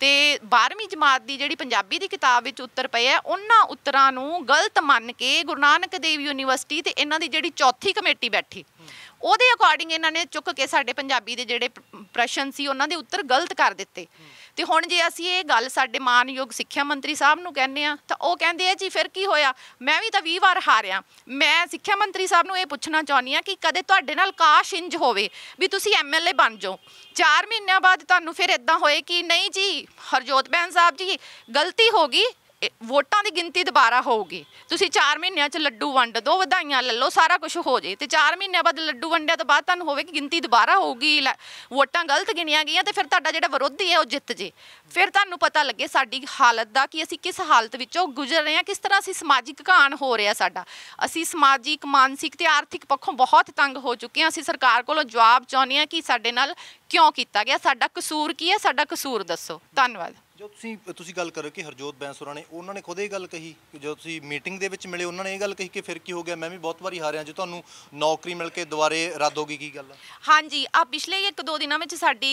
ਤੇ 12ਵੀਂ ਜਮਾਤ ਦੀ ਜਿਹੜੀ ਪੰਜਾਬੀ ਦੀ ਕਿਤਾਬ ਵਿੱਚ ਉੱਤਰ ਪਏ ਆ ਉਹਨਾਂ ਉੱਤਰਾਂ ਨੂੰ ਗਲਤ ਮੰਨ ਕੇ ਗੁਰੂ ਨਾਨਕ ਦੇਵ ਯੂਨੀਵਰਸਿਟੀ ਤੇ ਇਹਨਾਂ ਦੀ ਜਿਹੜੀ ਚੌਥੀ ਕਮੇਟੀ ਬੈਠੀ ਉਹਦੇ ਅਕੋਰਡਿੰਗ ਇਹਨਾਂ ਨੇ ਚੁੱਕ ਕੇ ਸਾਡੇ ਪੰਜਾਬੀ ਦੇ ਜਿਹੜੇ ਪ੍ਰਸ਼ਨ ਸੀ ਉਹਨਾਂ ਦੇ ਉੱਤਰ ਗਲਤ ਕਰ ਦਿੱਤੇ ਤੇ ਹੁਣ ਜੇ ਅਸੀਂ ਇਹ ਗੱਲ ਸਾਡੇ ਮਾਨਯੋਗ ਸਿੱਖਿਆ ਮੰਤਰੀ ਸਾਹਿਬ ਨੂੰ ਕਹਿੰਨੇ ਆ ਤਾਂ ਉਹ ਕਹਿੰਦੇ ਆ ਜੀ ਫਿਰ ਕੀ ਹੋਇਆ ਮੈਂ ਵੀ ਤਾਂ 20 ਵਾਰ ਹਾਰਿਆ ਮੈਂ ਸਿੱਖਿਆ ਮੰਤਰੀ ਸਾਹਿਬ ਨੂੰ ਇਹ ਪੁੱਛਣਾ ਚਾਹੁੰਦੀ ਆ ਕਿ ਕਦੇ ਤੁਹਾਡੇ ਨਾਲ ਕਾਸ਼ ਇੰਜ ਹੋਵੇ ਵੀ ਤੁਸੀਂ ਐਮਐਲਏ ਬਣ ਜਾਓ 4 ਮਹੀਨਿਆਂ ਬਾਅਦ ਤੁਹਾਨੂੰ ਫਿਰ ਇਦਾਂ ਹੋਏ ਕਿ ਨਹੀਂ ਜੀ ਹਰਜੋਤ ਬੈਨ ਸਾਹਿਬ ਜੀ ਗਲਤੀ ਹੋ ਗਈ ਵੋਟਾਂ ਦੀ ਗਿਣਤੀ ਦੁਬਾਰਾ ਹੋਊਗੀ ਤੁਸੀਂ 4 ਮਹੀਨਿਆਂ 'ਚ ਲੱਡੂ ਵੰਡ ਦੋ ਵਧਾਈਆਂ ਲੈ ਲਓ ਸਾਰਾ ਕੁਝ ਹੋ ਜੇ ਤੇ 4 ਮਹੀਨਿਆਂ ਬਾਅਦ ਲੱਡੂ ਵੰਡਿਆ ਤੋਂ ਬਾਅਦ ਤੁਹਾਨੂੰ ਹੋਵੇ ਕਿ ਗਿਣਤੀ ਦੁਬਾਰਾ ਹੋਊਗੀ ਵੋਟਾਂ ਗਲਤ ਗਿਣੀਆਂ ਗਈਆਂ ਤੇ ਫਿਰ ਤੁਹਾਡਾ ਜਿਹੜਾ ਵਿਰੋਧੀ ਹੈ ਉਹ ਜਿੱਤ ਜੇ ਫਿਰ ਤੁਹਾਨੂੰ ਪਤਾ ਲੱਗੇ ਸਾਡੀ ਹਾਲਤ ਦਾ ਕਿ ਅਸੀਂ ਕਿਸ ਹਾਲਤ ਵਿੱਚੋਂ ਗੁਜ਼ਰ ਰਹੇ ਹਾਂ ਕਿਸ ਤਰ੍ਹਾਂ ਅਸੀਂ ਸਮਾਜਿਕ ਘਾਣ ਹੋ ਰਿਹਾ ਸਾਡਾ ਅਸੀਂ ਸਮਾਜਿਕ ਮਾਨਸਿਕ ਤੇ ਆਰਥਿਕ ਪੱਖੋਂ ਬਹੁਤ ਤੰਗ ਹੋ ਚੁੱਕੇ ਹਾਂ ਅਸੀਂ ਸਰਕਾਰ ਕੋਲੋਂ ਜਵਾਬ ਚਾਹੁੰਦੇ ਹਾਂ ਕਿ ਸਾਡੇ ਨਾਲ ਕਿਉਂ ਕੀਤਾ ਗਿਆ ਸਾਡਾ ਕਸੂਰ ਕੀ ਹੈ ਸਾਡਾ ਕਸੂਰ ਦੱਸੋ ਧੰਨਵਾਦ ਜੋ ਤੁਸੀਂ ਤੁਸੀਂ ਗੱਲ ਕਰ ਰਹੇ ਕਿ ਹਰਜੋਤ ਬੈਂਸੁਰਾ ਨੇ ਉਹਨਾਂ ਨੇ ਖੁਦ ਇਹ ਗੱਲ ਕਹੀ ਕਿ ਜਦੋਂ ਤੁਸੀਂ ਮੀਟਿੰਗ ਦੇ ਵਿੱਚ ਮਿਲੇ ਉਹਨਾਂ ਨੇ ਇਹ ਗੱਲ ਕਹੀ ਕਿ ਫਿਰ ਕੀ ਹੋ ਗਿਆ ਮੈਂ ਵੀ ਬਹੁਤ ਵਾਰੀ ਹਾਰਿਆ ਜੇ ਤੁਹਾਨੂੰ ਨੌਕਰੀ ਮਿਲ ਕੇ ਦੁਬਾਰੇ ਰੱਦ ਹੋ ਗਈ ਕੀ ਗੱਲ ਹਾਂਜੀ ਆ ਪਿਛਲੇ ਇੱਕ ਦੋ ਦਿਨਾਂ ਵਿੱਚ ਸਾਡੀ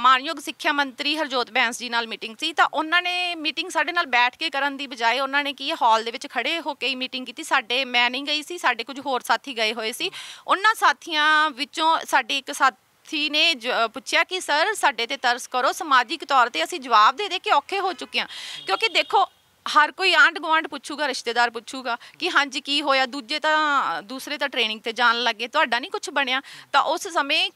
ਮਾਨਯੋਗ ਸਿੱਖਿਆ ਮੰਤਰੀ ਹਰਜੋਤ ਬੈਂਸ ਜੀ ਨਾਲ ਮੀਟਿੰਗ ਸੀ ਤਾਂ ਉਹਨਾਂ ਨੇ ਮੀਟਿੰਗ ਸਾਡੇ ਨਾਲ ਬੈਠ ਕੇ ਕਰਨ ਦੀ ਬਜਾਏ ਉਹਨਾਂ ਨੇ ਕੀ ਹਾਲ ਦੇ ਵਿੱਚ ਖੜੇ ਹੋ ਕੇ ਮੀਟਿੰਗ ਕੀਤੀ ਸਾਡੇ ਮੈਂ ਨਹੀਂ ਗਈ ਸੀ ਸਾਡੇ ਕੁਝ ਹੋਰ ਸਾਥੀ ਗਏ ਹੋਏ ਸੀ ਉਹਨਾਂ ਸਾਥੀਆਂ ਵਿੱਚੋਂ ਸਾਡੇ ਇੱਕ ਸਾਥ ਸਾਥੀ ਨੇ ਪੁੱਛਿਆ ਕਿ ਸਰ ਸਾਡੇ ਤੇ ਤਰਸ ਕਰੋ ਸਮਾਜਿਕ ਤੌਰ ਤੇ ਅਸੀਂ ਜਵਾਬ ਦੇ ਦੇ ਕਿ ਔਖੇ ਹੋ ਚੁੱਕੇ ਹਾਂ ਕਿਉਂਕਿ ਦੇਖੋ ਹਰ ਕੋਈ ਆਂਡ ਗਵਾਂਡ ਪੁੱਛੂਗਾ ਰਿਸ਼ਤੇਦਾਰ ਪੁੱਛੂਗਾ ਕਿ ਹਾਂਜੀ ਕੀ ਹੋਇਆ ਦੂਜੇ ਤਾਂ ਦੂਸਰੇ ਤਾਂ ਟ੍ਰੇਨਿੰਗ ਤੇ ਜਾਣ ਲੱਗੇ ਤੁਹਾਡਾ ਨਹੀਂ ਕੁਝ ਬਣਿਆ ਤਾਂ ਉਸ ਸਮੇਂ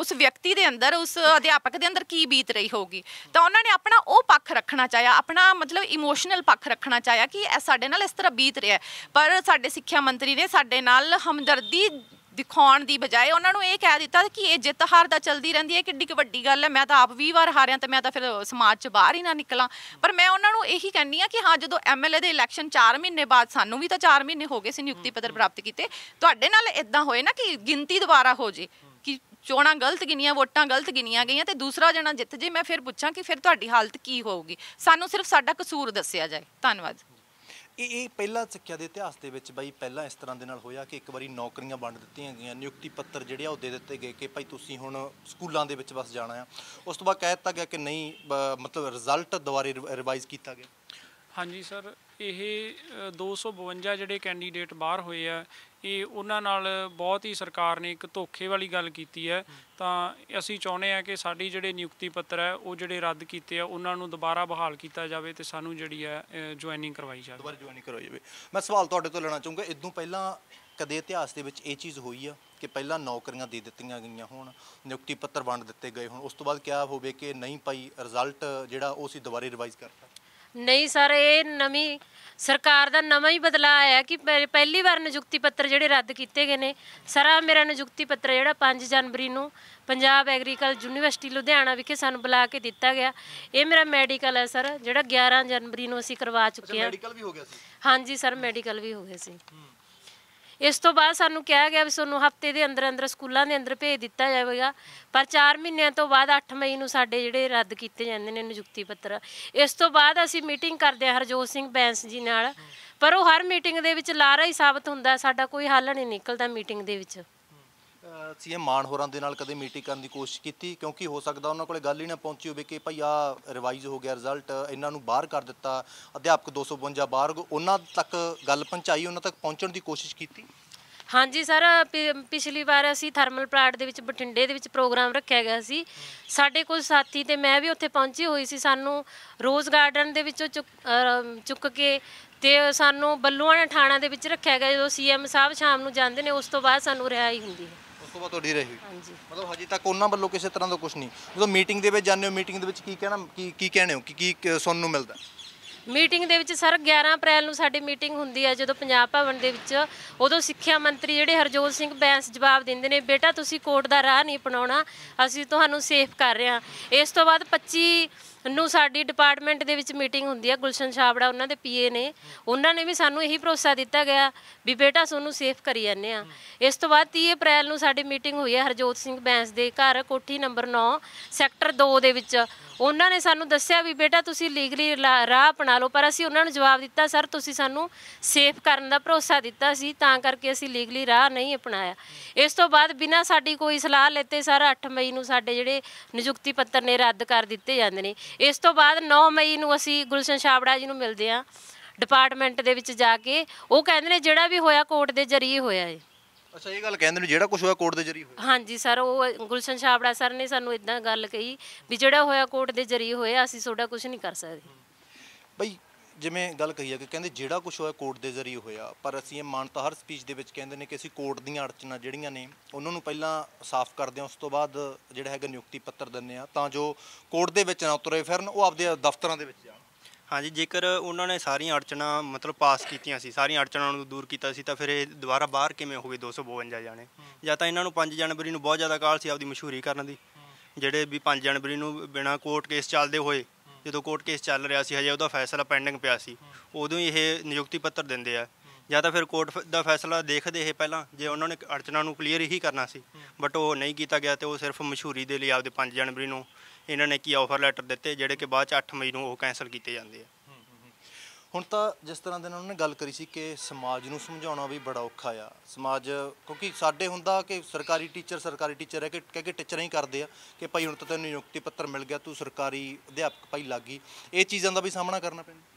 ਉਸ ਵਿਅਕਤੀ ਦੇ ਅੰਦਰ ਉਸ ਅਧਿਆਪਕ ਦੇ ਅੰਦਰ ਕੀ ਬੀਤ ਰਹੀ ਹੋਗੀ ਤਾਂ ਉਹਨਾਂ ਨੇ ਆਪਣਾ ਉਹ ਪੱਖ ਰੱਖਣਾ ਚਾਹਿਆ ਆਪਣਾ ਮਤਲਬ ਇਮੋਸ਼ਨਲ ਪੱਖ ਰੱਖਣਾ ਚਾਹਿਆ ਕਿ ਇਹ ਸਾਡੇ ਨਾਲ ਇਸ ਤਰ੍ਹਾਂ ਬੀਤ ਰਿਹਾ ਪਰ ਸਾਡੇ ਸਿੱਖਿਆ ਮੰਤਰੀ ਨੇ ਸਾਡੇ ਨਾਲ ਹਮਦਰਦੀ ਦਿਖਾਉਣ ਦੀ ਬਜਾਏ ਉਹਨਾਂ ਨੂੰ ਇਹ ਕਹਿ ਦਿੱਤਾ ਕਿ ਇਹ ਜਿੱਤ ਹਾਰ ਦਾ ਚਲਦੀ ਰਹਿੰਦੀ ਹੈ ਕਿੱਡੀ ਕਿ ਵੱਡੀ ਗੱਲ ਹੈ ਮੈਂ ਤਾਂ ਆਪ 20 ਵਾਰ ਹਾਰਿਆ ਤੇ ਮੈਂ ਤਾਂ ਫਿਰ ਸਮਾਜ 'ਚ ਬਾਹਰ ਹੀ ਨਾ ਨਿਕਲਾਂ ਪਰ ਮੈਂ ਉਹਨਾਂ ਨੂੰ ਇਹੀ ਕਹਿੰਨੀ ਆ ਕਿ ਹਾਂ ਜਦੋਂ ਐਮਐਲਏ ਦੇ ਇਲੈਕਸ਼ਨ 4 ਮਹੀਨੇ ਬਾਅਦ ਸਾਨੂੰ ਵੀ ਤਾਂ 4 ਮਹੀਨੇ ਹੋ ਗਏ ਸੀ ਨਿਯੁਕਤੀ ਪੱਤਰ ਪ੍ਰਾਪਤ ਕੀਤੇ ਤੁਹਾਡੇ ਨਾਲ ਇਦਾਂ ਹੋਏ ਨਾ ਕਿ ਗਿਣਤੀ ਦੁਬਾਰਾ ਹੋ ਜੇ ਕਿ ਚੋਣਾਂ ਗਲਤ ਗਿਨੀਆਂ ਵੋਟਾਂ ਗਲਤ ਗਿਨੀਆਂ ਗਈਆਂ ਤੇ ਦੂਸਰਾ ਜਣਾ ਜਿੱਤ ਜੇ ਮੈਂ ਫਿਰ ਪੁੱਛਾਂ ਕਿ ਫਿਰ ਤੁਹਾਡੀ ਹਾਲਤ ਕੀ ਹੋਊਗੀ ਸਾਨੂੰ ਸਿਰਫ ਸਾਡਾ ਕਸੂਰ ਦੱਸਿਆ ਜਾਏ ਧੰਨਵਾਦ ਇਹ ਇਹ ਪਹਿਲਾ ਸਿੱਖਿਆ ਦੇ ਇਤਿਹਾਸ ਦੇ ਵਿੱਚ ਬਈ ਪਹਿਲਾਂ ਇਸ ਤਰ੍ਹਾਂ ਦੇ ਨਾਲ ਹੋਇਆ ਕਿ ਇੱਕ ਵਾਰੀ ਨੌਕਰੀਆਂ ਵੰਡ ਦਿੱਤੀਆਂ ਗਈਆਂ ਨਿਯੁਕਤੀ ਪੱਤਰ ਜਿਹੜੇ ਆ ਉਹ ਦੇ ਦਿੱਤੇ ਗਏ ਕਿ ਭਾਈ ਤੁਸੀਂ ਹੁਣ ਸਕੂਲਾਂ ਦੇ ਵਿੱਚ ਬਸ ਜਾਣਾ ਆ ਉਸ ਤੋਂ ਬਾਅਦ ਕਹਿ ਦਿੱਤਾ ਗਿਆ ਕਿ ਨਹੀਂ ਮਤਲਬ ਰਿਜ਼ਲਟ ਦੁਬਾਰੇ ਰਿਵਾਈਜ਼ ਕੀਤਾ ਗਿਆ ਹਾਂਜੀ ਸਰ ਇਹ 252 ਜਿਹੜੇ ਕੈਂਡੀਡੇਟ ਬਾਹਰ ਹੋਏ ਆ ਇਹ ਉਹਨਾਂ ਨਾਲ ਬਹੁਤ ਹੀ ਸਰਕਾਰ ਨੇ ਇੱਕ ਧੋਖੇ ਵਾਲੀ ਗੱਲ ਕੀਤੀ ਹੈ ਤਾਂ ਅਸੀਂ ਚਾਹੁੰਦੇ ਆ ਕਿ ਸਾਡੀ ਜਿਹੜੇ ਨਿਯੁਕਤੀ ਪੱਤਰ ਹੈ ਉਹ ਜਿਹੜੇ ਰੱਦ ਕੀਤੇ ਆ ਉਹਨਾਂ ਨੂੰ ਦੁਬਾਰਾ ਬਹਾਲ ਕੀਤਾ ਜਾਵੇ ਤੇ ਸਾਨੂੰ ਜਿਹੜੀ ਹੈ ਜੁਆਇਨਿੰਗ ਕਰਵਾਈ ਜਾਵੇ ਦੁਬਾਰਾ ਜੁਆਇਨਿੰਗ ਕਰਵਾਈ ਜਾਵੇ ਮੈਂ ਸਵਾਲ ਤੁਹਾਡੇ ਤੋਂ ਲੈਣਾ ਚਾਹੁੰਗਾ ਇਦੋਂ ਪਹਿਲਾਂ ਕਦੇ ਇਤਿਹਾਸ ਦੇ ਵਿੱਚ ਇਹ ਚੀਜ਼ ਹੋਈ ਆ ਕਿ ਪਹਿਲਾਂ ਨੌਕਰੀਆਂ ਦੇ ਦਿੱਤੀਆਂ ਗਈਆਂ ਹੋਣ ਨਿਯੁਕਤੀ ਪੱਤਰ ਵੰਡ ਦਿੱਤੇ ਗਏ ਹੋਣ ਉਸ ਤੋਂ ਬਾਅਦ ਕਿਹਾ ਹੋਵੇ ਕਿ ਨਹੀਂ ਪਾਈ ਰਿਜ਼ਲਟ ਜਿਹੜਾ ਉਹ ਸੀ ਦੁਬਾਰੇ ਰਿਵਾਈਜ਼ ਕਰਤਾ ਨਹੀਂ ਸਰ ਇਹ ਨਵੀਂ ਸਰਕਾਰ ਦਾ ਨਵਾਂ ਹੀ ਬਦਲਾ ਆਇਆ ਕਿ ਪਹਿਲੀ ਵਾਰ ਨਿਯੁਕਤੀ ਪੱਤਰ ਜਿਹੜੇ ਰੱਦ ਕੀਤੇ ਗਏ ਨੇ ਸਾਰਾ ਮੇਰਾ ਨਿਯੁਕਤੀ ਪੱਤਰ ਜਿਹੜਾ 5 ਜਨਵਰੀ ਨੂੰ ਪੰਜਾਬ ਐਗਰੀਕਲਚਰ ਯੂਨੀਵਰਸਿਟੀ ਲੁਧਿਆਣਾ ਵਿਖੇ ਸਾਨੂੰ ਬੁਲਾ ਕੇ ਦਿੱਤਾ ਗਿਆ ਇਹ ਮੇਰਾ ਮੈਡੀਕਲ ਹੈ ਸਰ ਜਿਹੜਾ 11 ਜਨਵਰੀ ਨੂੰ ਅਸੀਂ ਕਰਵਾ ਚੁੱਕੇ ਹਾਂ ਮੈਡੀਕਲ ਵੀ ਹੋ ਗਿਆ ਸੀ ਹਾਂਜੀ ਸਰ ਮੈਡੀਕਲ ਵੀ ਹੋ ਗਿਆ ਸੀ ਇਸ ਤੋਂ ਬਾਅਦ ਸਾਨੂੰ ਕਿਹਾ ਗਿਆ ਵੀ ਤੁਹਾਨੂੰ ਹਫਤੇ ਦੇ ਅੰਦਰ ਅੰਦਰ ਸਕੂਲਾਂ ਦੇ ਅੰਦਰ ਭੇਜ ਦਿੱਤਾ ਜਾਵੇਗਾ ਪਰ 4 ਮਹੀਨਿਆਂ ਤੋਂ ਬਾਅਦ 8 ਮਈ ਨੂੰ ਸਾਡੇ ਜਿਹੜੇ ਰੱਦ ਕੀਤੇ ਜਾਂਦੇ ਨੇ ਨਿਯੁਕਤੀ ਪੱਤਰ ਇਸ ਤੋਂ ਬਾਅਦ ਅਸੀਂ ਮੀਟਿੰਗ ਕਰਦੇ ਹਾਂ ਹਰਜੋਤ ਸਿੰਘ ਬੈਂਸ ਜੀ ਨਾਲ ਪਰ ਉਹ ਹਰ ਮੀਟਿੰਗ ਦੇ ਵਿੱਚ ਲਾਰਾ ਹੀ ਸਾਬਤ ਹੁੰਦਾ ਸਾਡਾ ਕੋਈ ਹੱਲ ਨਹੀਂ ਨਿਕਲਦਾ ਮੀਟਿੰਗ ਦੇ ਵਿੱਚ ਸੀਐਮ ਮਾਨ ਹੋਰਾਂ ਦੇ ਨਾਲ ਕਦੇ ਮੀਟਿੰਗ ਕਰਨ ਦੀ ਕੋਸ਼ਿਸ਼ ਕੀਤੀ ਕਿਉਂਕਿ ਹੋ ਸਕਦਾ ਉਹਨਾਂ ਕੋਲੇ ਗੱਲ ਹੀ ਨਾ ਪਹੁੰਚੀ ਹੋਵੇ ਕਿ ਭਈ ਆ ਰਿਵਾਈਜ਼ ਹੋ ਗਿਆ ਰਿਜ਼ਲਟ ਇਹਨਾਂ ਨੂੰ ਬਾਹਰ ਕਰ ਦਿੱਤਾ ਅਧਿਆਪਕ 252 ਬਾਹਰ ਉਹਨਾਂ ਤੱਕ ਗੱਲ ਪਹੁੰਚਾਈ ਉਹਨਾਂ ਤੱਕ ਪਹੁੰਚਣ ਦੀ ਕੋਸ਼ਿਸ਼ ਕੀਤੀ ਹਾਂਜੀ ਸਰ ਪਿਛਲੀ ਵਾਰ ਅਸੀਂ ਥਰਮਲ ਪਲਾਟ ਦੇ ਵਿੱਚ ਬਟਿੰਡੇ ਦੇ ਵਿੱਚ ਪ੍ਰੋਗਰਾਮ ਰੱਖਿਆ ਗਿਆ ਸੀ ਸਾਡੇ ਕੁਝ ਸਾਥੀ ਤੇ ਮੈਂ ਵੀ ਉੱਥੇ ਪਹੁੰਚੀ ਹੋਈ ਸੀ ਸਾਨੂੰ ਰੋਜ਼ ਗਾਰਡਨ ਦੇ ਵਿੱਚੋਂ ਚੁੱਕ ਕੇ ਤੇ ਸਾਨੂੰ ਬੱਲੂਆਣਾ ਥਾਣਾ ਦੇ ਵਿੱਚ ਰੱਖਿਆ ਗਿਆ ਜਦੋਂ ਸੀਐਮ ਸਾਹਿਬ ਸ਼ਾਮ ਨੂੰ ਜਾਂਦੇ ਨੇ ਉਸ ਤੋਂ ਬਾਅਦ ਸਾਨੂੰ ਰਿਹਾਈ ਹੁੰਦੀ ਹੈ ਤੋਂ ਢੀ ਤੁਹਾਡੀ ਰਹੀ ਹਾਂਜੀ ਮਤਲਬ ਹਜੇ ਤੱਕ ਉਹਨਾਂ ਵੱਲੋਂ ਕਿਸੇ ਤਰ੍ਹਾਂ ਦਾ ਕੁਝ ਨਹੀਂ ਜਦੋਂ ਮੀਟਿੰਗ ਦੇ ਵਿੱਚ ਜਾਂਦੇ ਹੋ ਮੀਟਿੰਗ ਦੇ ਵਿੱਚ ਕੀ ਕਹਿਣਾ ਕੀ ਕੀ ਕਹਿਣੇ ਹੋ ਕੀ ਕੀ ਸੁਣਨ ਨੂੰ ਮਿਲਦਾ ਮੀਟਿੰਗ ਦੇ ਵਿੱਚ ਸਰ 11 ਅਪ੍ਰੈਲ ਨੂੰ ਸਾਡੀ ਮੀਟਿੰਗ ਹੁੰਦੀ ਹੈ ਜਦੋਂ ਪੰਜਾਬ ਭਵਨ ਦੇ ਵਿੱਚ ਉਦੋਂ ਸਿੱਖਿਆ ਮੰਤਰੀ ਜਿਹੜੇ ਹਰਜੋਤ ਸਿੰਘ ਬੈਂਸ ਜਵਾਬ ਦਿੰਦੇ ਨੇ ਬੇਟਾ ਤੁਸੀਂ ਕੋਰਟ ਦਾ ਰਾਹ ਨਹੀਂ ਅਪਣਾਉਣਾ ਅਸੀਂ ਤੁਹਾਨੂੰ ਸੇਫ ਕਰ ਰਹੇ ਹਾਂ ਇਸ ਤੋਂ ਬਾਅਦ 25 ਨੂੰ ਸਾਡੀ ਡਿਪਾਰਟਮੈਂਟ ਦੇ ਵਿੱਚ ਮੀਟਿੰਗ ਹੁੰਦੀ ਹੈ ਗੁਲਸ਼ਨ ਛਾਬੜਾ ਉਹਨਾਂ ਦੇ ਪੀਏ ਨੇ ਉਹਨਾਂ ਨੇ ਵੀ ਸਾਨੂੰ ਇਹੀ ਭਰੋਸਾ ਦਿੱਤਾ ਗਿਆ ਵੀ ਬੇਟਾ ਤੁਹਾਨੂੰ ਸੇਫ ਕਰੀ ਜਾਂਦੇ ਆ ਇਸ ਤੋਂ ਬਾਅਦ 30 ਅਪ੍ਰੈਲ ਨੂੰ ਸਾਡੀ ਮੀਟਿੰਗ ਹੋਈ ਹੈ ਹਰਜੋਤ ਸਿੰਘ ਬੈਂਸ ਦੇ ਘਰ ਕੋਠੀ ਨੰਬਰ 9 ਸੈਕਟਰ 2 ਦੇ ਵਿੱਚ ਉਹਨਾਂ ਨੇ ਸਾਨੂੰ ਦੱਸਿਆ ਵੀ ਬੇਟਾ ਤੁਸੀਂ ਲੀਗਲੀ ਰਾਹ ਅਪਣਾ ਲਓ ਪਰ ਅਸੀਂ ਉਹਨਾਂ ਨੂੰ ਜਵਾਬ ਦਿੱਤਾ ਸਰ ਤੁਸੀਂ ਸਾਨੂੰ ਸੇਫ ਕਰਨ ਦਾ ਭਰੋਸਾ ਦਿੱਤਾ ਸੀ ਤਾਂ ਕਰਕੇ ਅਸੀਂ ਲੀਗਲੀ ਰਾਹ ਨਹੀਂ ਅਪਣਾਇਆ ਇਸ ਤੋਂ ਬਾਅਦ ਬਿਨਾਂ ਸਾਡੀ ਕੋਈ ਸਲਾਹ ਲੈਤੇ ਸਰ 8 ਮਈ ਨੂੰ ਸਾਡੇ ਜਿਹੜੇ ਨਿਯੁਕਤੀ ਪੱਤਰ ਨੇ ਰੱਦ ਕਰ ਦਿੱਤੇ ਜਾਂਦੇ ਨੇ ਇਸ ਤੋਂ ਬਾਅਦ 9 ਮਈ ਨੂੰ ਅਸੀਂ ਗੁਲਸ਼ਨ ਛਾਬੜਾ ਜੀ ਨੂੰ ਮਿਲਦੇ ਆ ਡਿਪਾਰਟਮੈਂਟ ਦੇ ਵਿੱਚ ਜਾ ਕੇ ਉਹ ਕਹਿੰਦੇ ਨੇ ਜਿਹੜਾ ਵੀ ਹੋਇਆ ਕੋਰਟ ਦੇ ਜ਼ਰੀਏ ਹੋਇਆ ਏ ਅੱਛਾ ਇਹ ਗੱਲ ਕਹਿੰਦੇ ਨੇ ਜਿਹੜਾ ਕੁਝ ਹੋਇਆ ਕੋਰਟ ਦੇ ਜ਼ਰੀਏ ਹੋਇਆ ਹਾਂਜੀ ਸਰ ਉਹ ਗੁਲਸ਼ਨ ਛਾਬੜਾ ਸਰ ਨੇ ਸਾਨੂੰ ਇਦਾਂ ਗੱਲ ਕਹੀ ਵੀ ਜਿਹੜਾ ਹੋਇਆ ਕੋਰਟ ਦੇ ਜ਼ਰੀਏ ਹੋਇਆ ਅਸੀਂ ਤੁਹਾਡਾ ਕੁਝ ਨਹੀਂ ਕਰ ਸਕਦੇ ਬਈ ਜਿਵੇਂ ਗੱਲ ਕਹੀ ਹੈ ਕਿ ਕਹਿੰਦੇ ਜਿਹੜਾ ਕੁਝ ਹੋਇਆ ਕੋਰਟ ਦੇ ਜ਼ਰੀਏ ਹੋਇਆ ਪਰ ਅਸੀਂ ਇਹ ਮੰਨਤਾ ਹਰ ਸਪੀਚ ਦੇ ਵਿੱਚ ਕਹਿੰਦੇ ਨੇ ਕਿ ਅਸੀਂ ਕੋਰਟ ਦੀਆਂ ਅੜਚਨਾਂ ਜਿਹੜੀਆਂ ਨੇ ਉਹਨਾਂ ਨੂੰ ਪਹਿਲਾਂ ਸਾਫ਼ ਕਰਦੇ ਹਾਂ ਉਸ ਤੋਂ ਬਾਅਦ ਜਿਹੜਾ ਹੈਗਾ ਨਿਯੁਕਤੀ ਪੱਤਰ ਦਿੰਨੇ ਆ ਤਾਂ ਜੋ ਕੋਰਟ ਦੇ ਵਿੱਚ ਨਾ ਤੁਰੇ ਫਿਰਨ ਉਹ ਆਪਦੇ ਦਫ਼ਤਰਾਂ ਦੇ ਵਿੱਚ ਜਾਣ ਹਾਂਜੀ ਜੇਕਰ ਉਹਨਾਂ ਨੇ ਸਾਰੀਆਂ ਅੜਚਨਾਂ ਮਤਲਬ ਪਾਸ ਕੀਤੀਆਂ ਸੀ ਸਾਰੀਆਂ ਅੜਚਨਾਂ ਨੂੰ ਦੂਰ ਕੀਤਾ ਸੀ ਤਾਂ ਫਿਰ ਇਹ ਦੁਬਾਰਾ ਬਾਹਰ ਕਿਵੇਂ ਹੋਵੇ 252 ਜਾਣੇ ਜਾਂ ਤਾਂ ਇਹਨਾਂ ਨੂੰ 5 ਜਨਵਰੀ ਨੂੰ ਬਹੁਤ ਜ਼ਿਆਦਾ ਕਾਲ ਸੀ ਆਪਦੀ ਮਸ਼ਹੂਰੀ ਕਰਨ ਦੀ ਜਿਹੜੇ ਵੀ 5 ਜਨਵਰੀ ਨੂੰ ਬਿਨਾ ਕੋਰਟ ਕੇਸ ਚੱਲਦੇ ਹੋਏ ਜਦੋਂ ਕੋਰਟ ਕੇਸ ਚੱਲ ਰਿਹਾ ਸੀ ਹਜੇ ਉਹਦਾ ਫੈਸਲਾ ਪੈਂਡਿੰਗ ਪਿਆ ਸੀ ਉਦੋਂ ਹੀ ਇਹ ਨਿਯੁਕਤੀ ਪੱਤਰ ਦਿੰਦੇ ਆ ਜਾਂ ਤਾਂ ਫਿਰ ਕੋਰਟ ਦਾ ਫੈਸਲਾ ਦੇਖਦੇ ਇਹ ਪਹਿਲਾਂ ਜੇ ਉਹਨਾਂ ਨੇ ਅੜਚਨਾਂ ਨੂੰ ਕਲੀਅਰ ਹੀ ਕਰਨਾ ਸੀ ਬਟ ਉਹ ਨਹੀਂ ਕੀਤਾ ਗਿਆ ਤੇ ਉਹ ਸਿਰਫ ਮਸ਼ਹੂਰੀ ਦੇ ਲਈ ਆਪਦੇ 5 ਜਨਵਰੀ ਨੂੰ ਇਹਨਾਂ ਨੇ ਕੀ ਆਫਰ ਲੈਟਰ ਦਿੱਤੇ ਜਿਹੜੇ ਕਿ ਬਾਅਦ ਚ 8 ਮਈ ਨੂੰ ਉਹ ਕੈਨਸਲ ਕੀਤੇ ਜਾਂਦੇ ਆ ਹੁਣ ਤਾਂ ਜਿਸ ਤਰ੍ਹਾਂ ਦੇ ਨਾਲ ਉਹਨਾਂ ਨੇ ਗੱਲ ਕਰੀ ਸੀ ਕਿ ਸਮਾਜ ਨੂੰ ਸਮਝਾਉਣਾ ਵੀ ਬੜਾ ਔਖਾ ਆ ਸਮਾਜ ਕਿਉਂਕਿ ਸਾਡੇ ਹੁੰਦਾ ਕਿ ਸਰਕਾਰੀ ਟੀਚਰ ਸਰਕਾਰੀ ਟੀਚਰ ਹੈ ਕਿ ਕਹਿ ਕੇ ਟੀਚਰ ਹੀ ਕਰਦੇ ਆ ਕਿ ਭਾਈ ਹੁਣ ਤਾਂ ਤੈਨੂੰ ਨਿਯੁਕਤੀ ਪੱਤਰ ਮਿਲ ਗਿਆ ਤੂੰ ਸਰਕਾਰੀ ਅਧਿਆਪਕ ਭਾਈ ਲੱਗ ਗਈ ਇਹ ਚੀਜ਼ਾਂ ਦਾ ਵੀ ਸਾਹਮਣਾ ਕਰਨਾ ਪੈਂਦਾ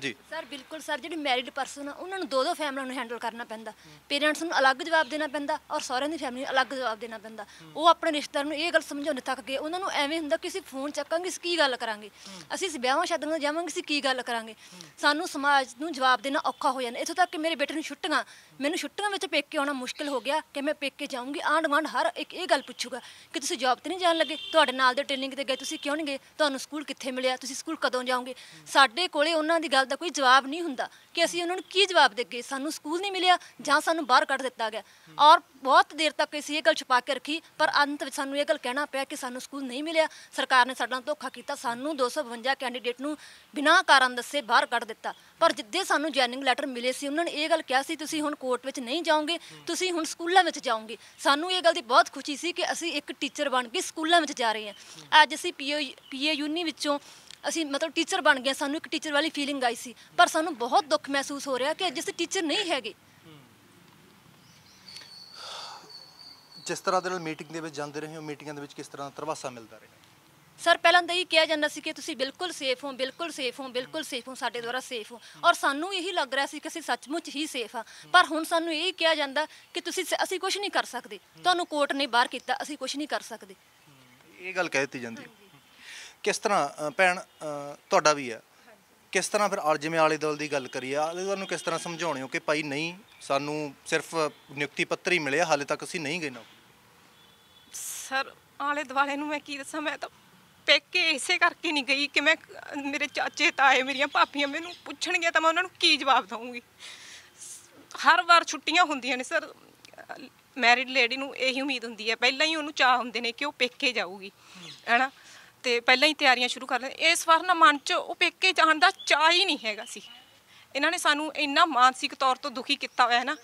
ਜੀ ਸਰ ਬਿਲਕੁਲ ਸਰ ਜਿਹੜੀ ਮੈਰਿਡ ਪਰਸਨ ਆ ਉਹਨਾਂ ਨੂੰ ਦੋ ਦੋ ਫੈਮਲੀਆਂ ਨੂੰ ਹੈਂਡਲ ਕਰਨਾ ਪੈਂਦਾ ਪੇਰੈਂਟਸ ਨੂੰ ਅਲੱਗ ਜਵਾਬ ਦੇਣਾ ਪੈਂਦਾ ਔਰ ਸਹੁਰਿਆਂ ਦੀ ਫੈਮਲੀ ਨੂੰ ਅਲੱਗ ਜਵਾਬ ਦੇਣਾ ਪੈਂਦਾ ਉਹ ਆਪਣੇ ਰਿਸ਼ਤੇਦਾਰ ਨੂੰ ਇਹ ਗੱਲ ਸਮਝਾਉਣ ਤੱਕ ਗਏ ਉਹਨਾਂ ਨੂੰ ਐਵੇਂ ਹੁੰਦਾ ਕਿ ਅਸੀਂ ਫੋਨ ਚੱਕਾਂਗੇ ਅਸੀਂ ਕੀ ਗੱਲ ਕਰਾਂਗੇ ਅਸੀਂ ਵਿਆਹਾਂ ਸ਼ਾਦੀਆਂ ਜਾਵਾਂਗੇ ਅਸੀਂ ਕੀ ਗੱਲ ਕਰਾਂਗੇ ਸਾਨੂੰ ਸਮਾਜ ਨੂੰ ਜਵਾਬ ਦੇਣਾ ਔਖਾ ਹੋ ਜਾਂਦਾ ਇੱਥੋਂ ਤੱਕ ਕਿ ਮੇਰੇ ਬੇਟੇ ਨੂੰ ਛੁੱਟੀਆਂ ਮੈਨੂੰ ਛੁੱਟੀਆਂ ਵਿੱਚ ਪੇਕੇ ਆਉਣਾ ਮੁਸ਼ਕਲ ਹੋ ਗਿਆ ਕਿ ਮੈਂ ਪੇਕੇ ਜਾਊਂਗੀ ਆਂਡ ਵਾਂਡ ਹਰ ਇੱਕ ਇਹ ਗੱਲ ਪੁੱਛੂਗਾ ਕਿ ਤੁਸੀਂ ਜਵਾਬ ਤੇ ਨਹੀਂ ਜਾਣ ਲੱਗੇ ਤੁਹਾਡੇ ਨਾਲ ਦੇ ਟ੍ਰੇਨਿੰਗ ਤੇ ਗਏ ਤੁਸੀਂ ਕਿਉਂ ਨਹੀਂ ਗਏ ਤੁਹਾਨੂੰ ਸਕੂਲ ਕਿੱਥੇ ਮਿਲਿਆ ਤੁਸੀਂ ਸਕੂਲ ਕਦੋਂ ਜਾਓਗੇ ਸਾਡੇ ਕੋਲੇ ਉਹਨਾਂ ਦੀ ਗੱਲ ਗੱਲ ਦਾ ਕੋਈ ਜਵਾਬ ਨਹੀਂ ਹੁੰਦਾ ਕਿ ਅਸੀਂ ਉਹਨਾਂ ਨੂੰ ਕੀ ਜਵਾਬ ਦੇਗੇ ਸਾਨੂੰ ਸਕੂਲ ਨਹੀਂ ਮਿਲਿਆ ਜਾਂ ਸਾਨੂੰ ਬਾਹਰ ਕੱਢ ਦਿੱਤਾ ਗਿਆ ਔਰ ਬਹੁਤ ਦੇਰ ਤੱਕ ਅਸੀਂ ਇਹ ਗੱਲ ਛੁਪਾ ਕੇ ਰੱਖੀ ਪਰ ਅੰਤ ਵਿੱਚ ਸਾਨੂੰ ਇਹ ਗੱਲ ਕਹਿਣਾ ਪਿਆ ਕਿ ਸਾਨੂੰ ਸਕੂਲ ਨਹੀਂ ਮਿਲਿਆ ਸਰਕਾਰ ਨੇ ਸਾਡਾ ਧੋਖਾ ਕੀਤਾ ਸਾਨੂੰ 252 ਕੈਂਡੀਡੇਟ ਨੂੰ ਬਿਨਾਂ ਕਾਰਨ ਦੱਸੇ ਬਾਹਰ ਕੱਢ ਦਿੱਤਾ ਪਰ ਜਿੱਦੇ ਸਾਨੂੰ ਜੈਨਿੰਗ ਲੈਟਰ ਮਿਲੇ ਸੀ ਉਹਨਾਂ ਨੇ ਇਹ ਗੱਲ ਕਿਹਾ ਸੀ ਤੁਸੀਂ ਹੁਣ ਕੋਰਟ ਵਿੱਚ ਨਹੀਂ ਜਾਓਗੇ ਤੁਸੀਂ ਹੁਣ ਸਕੂਲਾਂ ਵਿੱਚ ਜਾਓਗੇ ਸਾਨੂੰ ਇਹ ਗੱਲ ਦੀ ਬਹੁਤ ਖੁਸ਼ੀ ਸੀ ਕਿ ਅਸੀਂ ਇੱਕ ਟੀਚਰ ਬਣ ਕੇ ਸਕੂਲਾਂ ਵਿੱਚ ਜਾ ਰਹੇ ਹਾਂ ਅੱਜ ਅਸੀਂ ਪੀਏ ਯੂਨੀ ਵਿੱਚੋਂ ਅਸੀਂ ਮਤਲਬ ਟੀਚਰ ਬਣ ਗਏ ਸਾਨੂੰ ਇੱਕ ਟੀਚਰ ਵਾਲੀ ਫੀਲਿੰਗ ਆਈ ਸੀ ਪਰ ਸਾਨੂੰ ਬਹੁਤ ਦੁੱਖ ਮਹਿਸੂਸ ਹੋ ਰਿਹਾ ਕਿ ਜਿਸ ਟੀਚਰ ਨਹੀਂ ਹੈਗੇ ਜਿਸ ਤਰ੍ਹਾਂ ਦੇ ਨਾਲ ਮੀਟਿੰਗ ਦੇ ਵਿੱਚ ਜਾਂਦੇ ਰਹੇ ਹੋ ਮੀਟਿੰਗਾਂ ਦੇ ਵਿੱਚ ਕਿਸ ਤਰ੍ਹਾਂ ਦਾ ਤਰਵਾਸਾ ਮਿਲਦਾ ਰਿਹਾ ਸਰ ਪਹਿਲਾਂ ਤਾਂ ਇਹ ਕਿਹਾ ਜਾਂਦਾ ਸੀ ਕਿ ਤੁਸੀਂ ਬਿਲਕੁਲ ਸੇਫ ਹੋ ਬਿਲਕੁਲ ਸੇਫ ਹੋ ਬਿਲਕੁਲ ਸੇਫ ਹੋ ਸਾਡੇ ਦੁਆਰਾ ਸੇਫ ਹੋ ਔਰ ਸਾਨੂੰ ਇਹੀ ਲੱਗ ਰਿਹਾ ਸੀ ਕਿ ਅਸੀਂ ਸੱਚਮੁੱਚ ਹੀ ਸੇਫ ਆ ਪਰ ਹੁਣ ਸਾਨੂੰ ਇਹ ਕਿਹਾ ਜਾਂਦਾ ਕਿ ਤੁਸੀਂ ਅਸੀਂ ਕੁਝ ਨਹੀਂ ਕਰ ਸਕਦੇ ਤੁਹਾਨੂੰ ਕੋਰਟ ਨੇ ਬਾਹਰ ਕੀਤਾ ਅਸੀਂ ਕੁਝ ਨਹੀਂ ਕਰ ਸਕਦੇ ਇਹ ਗੱਲ ਕਹਿ ਦਿੱਤੀ ਜਾਂਦੀ ਹੈ ਕਿਸ ਤਰ੍ਹਾਂ ਭੈਣ ਤੁਹਾਡਾ ਵੀ ਆ ਕਿਸ ਤਰ੍ਹਾਂ ਫਿਰ ਅਰਜਮੇ ਜਿਵੇਂ ਦਲ ਦੀ ਗੱਲ ਕਰੀ ਆ ਦਲ ਤੁਹਾਨੂੰ ਕਿਸ ਤਰ੍ਹਾਂ ਸਮਝਾਉਣੀ ਹੋ ਕਿ ਭਾਈ ਨਹੀਂ ਸਾਨੂੰ ਸਿਰਫ ਨਿਯੁਕਤੀ ਪੱਤਰ ਹੀ ਮਿਲਿਆ ਹਾਲੇ ਤੱਕ ਅਸੀਂ ਨਹੀਂ ਗਏ ਨਾ ਸਰ ਆਲੇ ਦਵਾਲੇ ਨੂੰ ਮੈਂ ਕੀ ਦੱਸਾਂ ਮੈਂ ਤਾਂ ਪੇਕੇ ਇਸੇ ਕਰਕੇ ਨਹੀਂ ਗਈ ਕਿ ਮੈਂ ਮੇਰੇ ਚਾਚੇ ਤਾਏ ਮੇਰੀਆਂ ਭਾਪੀਆਂ ਮੈਨੂੰ ਪੁੱਛਣਗੇ ਤਾਂ ਮੈਂ ਉਹਨਾਂ ਨੂੰ ਕੀ ਜਵਾਬ ਦਵਾਂਗੀ ਹਰ ਵਾਰ ਛੁੱਟੀਆਂ ਹੁੰਦੀਆਂ ਨੇ ਸਰ ਮੈਰਿਡ ਲੇਡੀ ਨੂੰ ਇਹੀ ਉਮੀਦ ਹੁੰਦੀ ਹੈ ਪਹਿਲਾਂ ਹੀ ਉਹਨੂੰ ਚਾਹ ਹੁੰਦੇ ਨੇ ਕਿ ਉਹ ਪੇਕੇ ਜਾਊਗੀ ਹੈਨਾ ਤੇ ਪਹਿਲਾਂ ਹੀ ਤਿਆਰੀਆਂ ਸ਼ੁਰੂ ਕਰ ਲਈਆਂ ਇਸ ਵਾਰ ਨਾ ਮਨ 'ਚ ਉਹ ਪੇਕੇ ਜਾਣ ਦਾ ਚਾਹ ਹੀ ਨਹੀਂ ਹੈਗਾ ਸੀ ਇਹਨਾਂ ਨੇ ਸਾਨੂੰ ਇੰਨਾ ਮਾਨਸਿਕ ਤੌਰ ਤੋਂ ਦੁਖੀ ਕੀਤਾ ਹੋਇਆ ਹੈ ਨਾ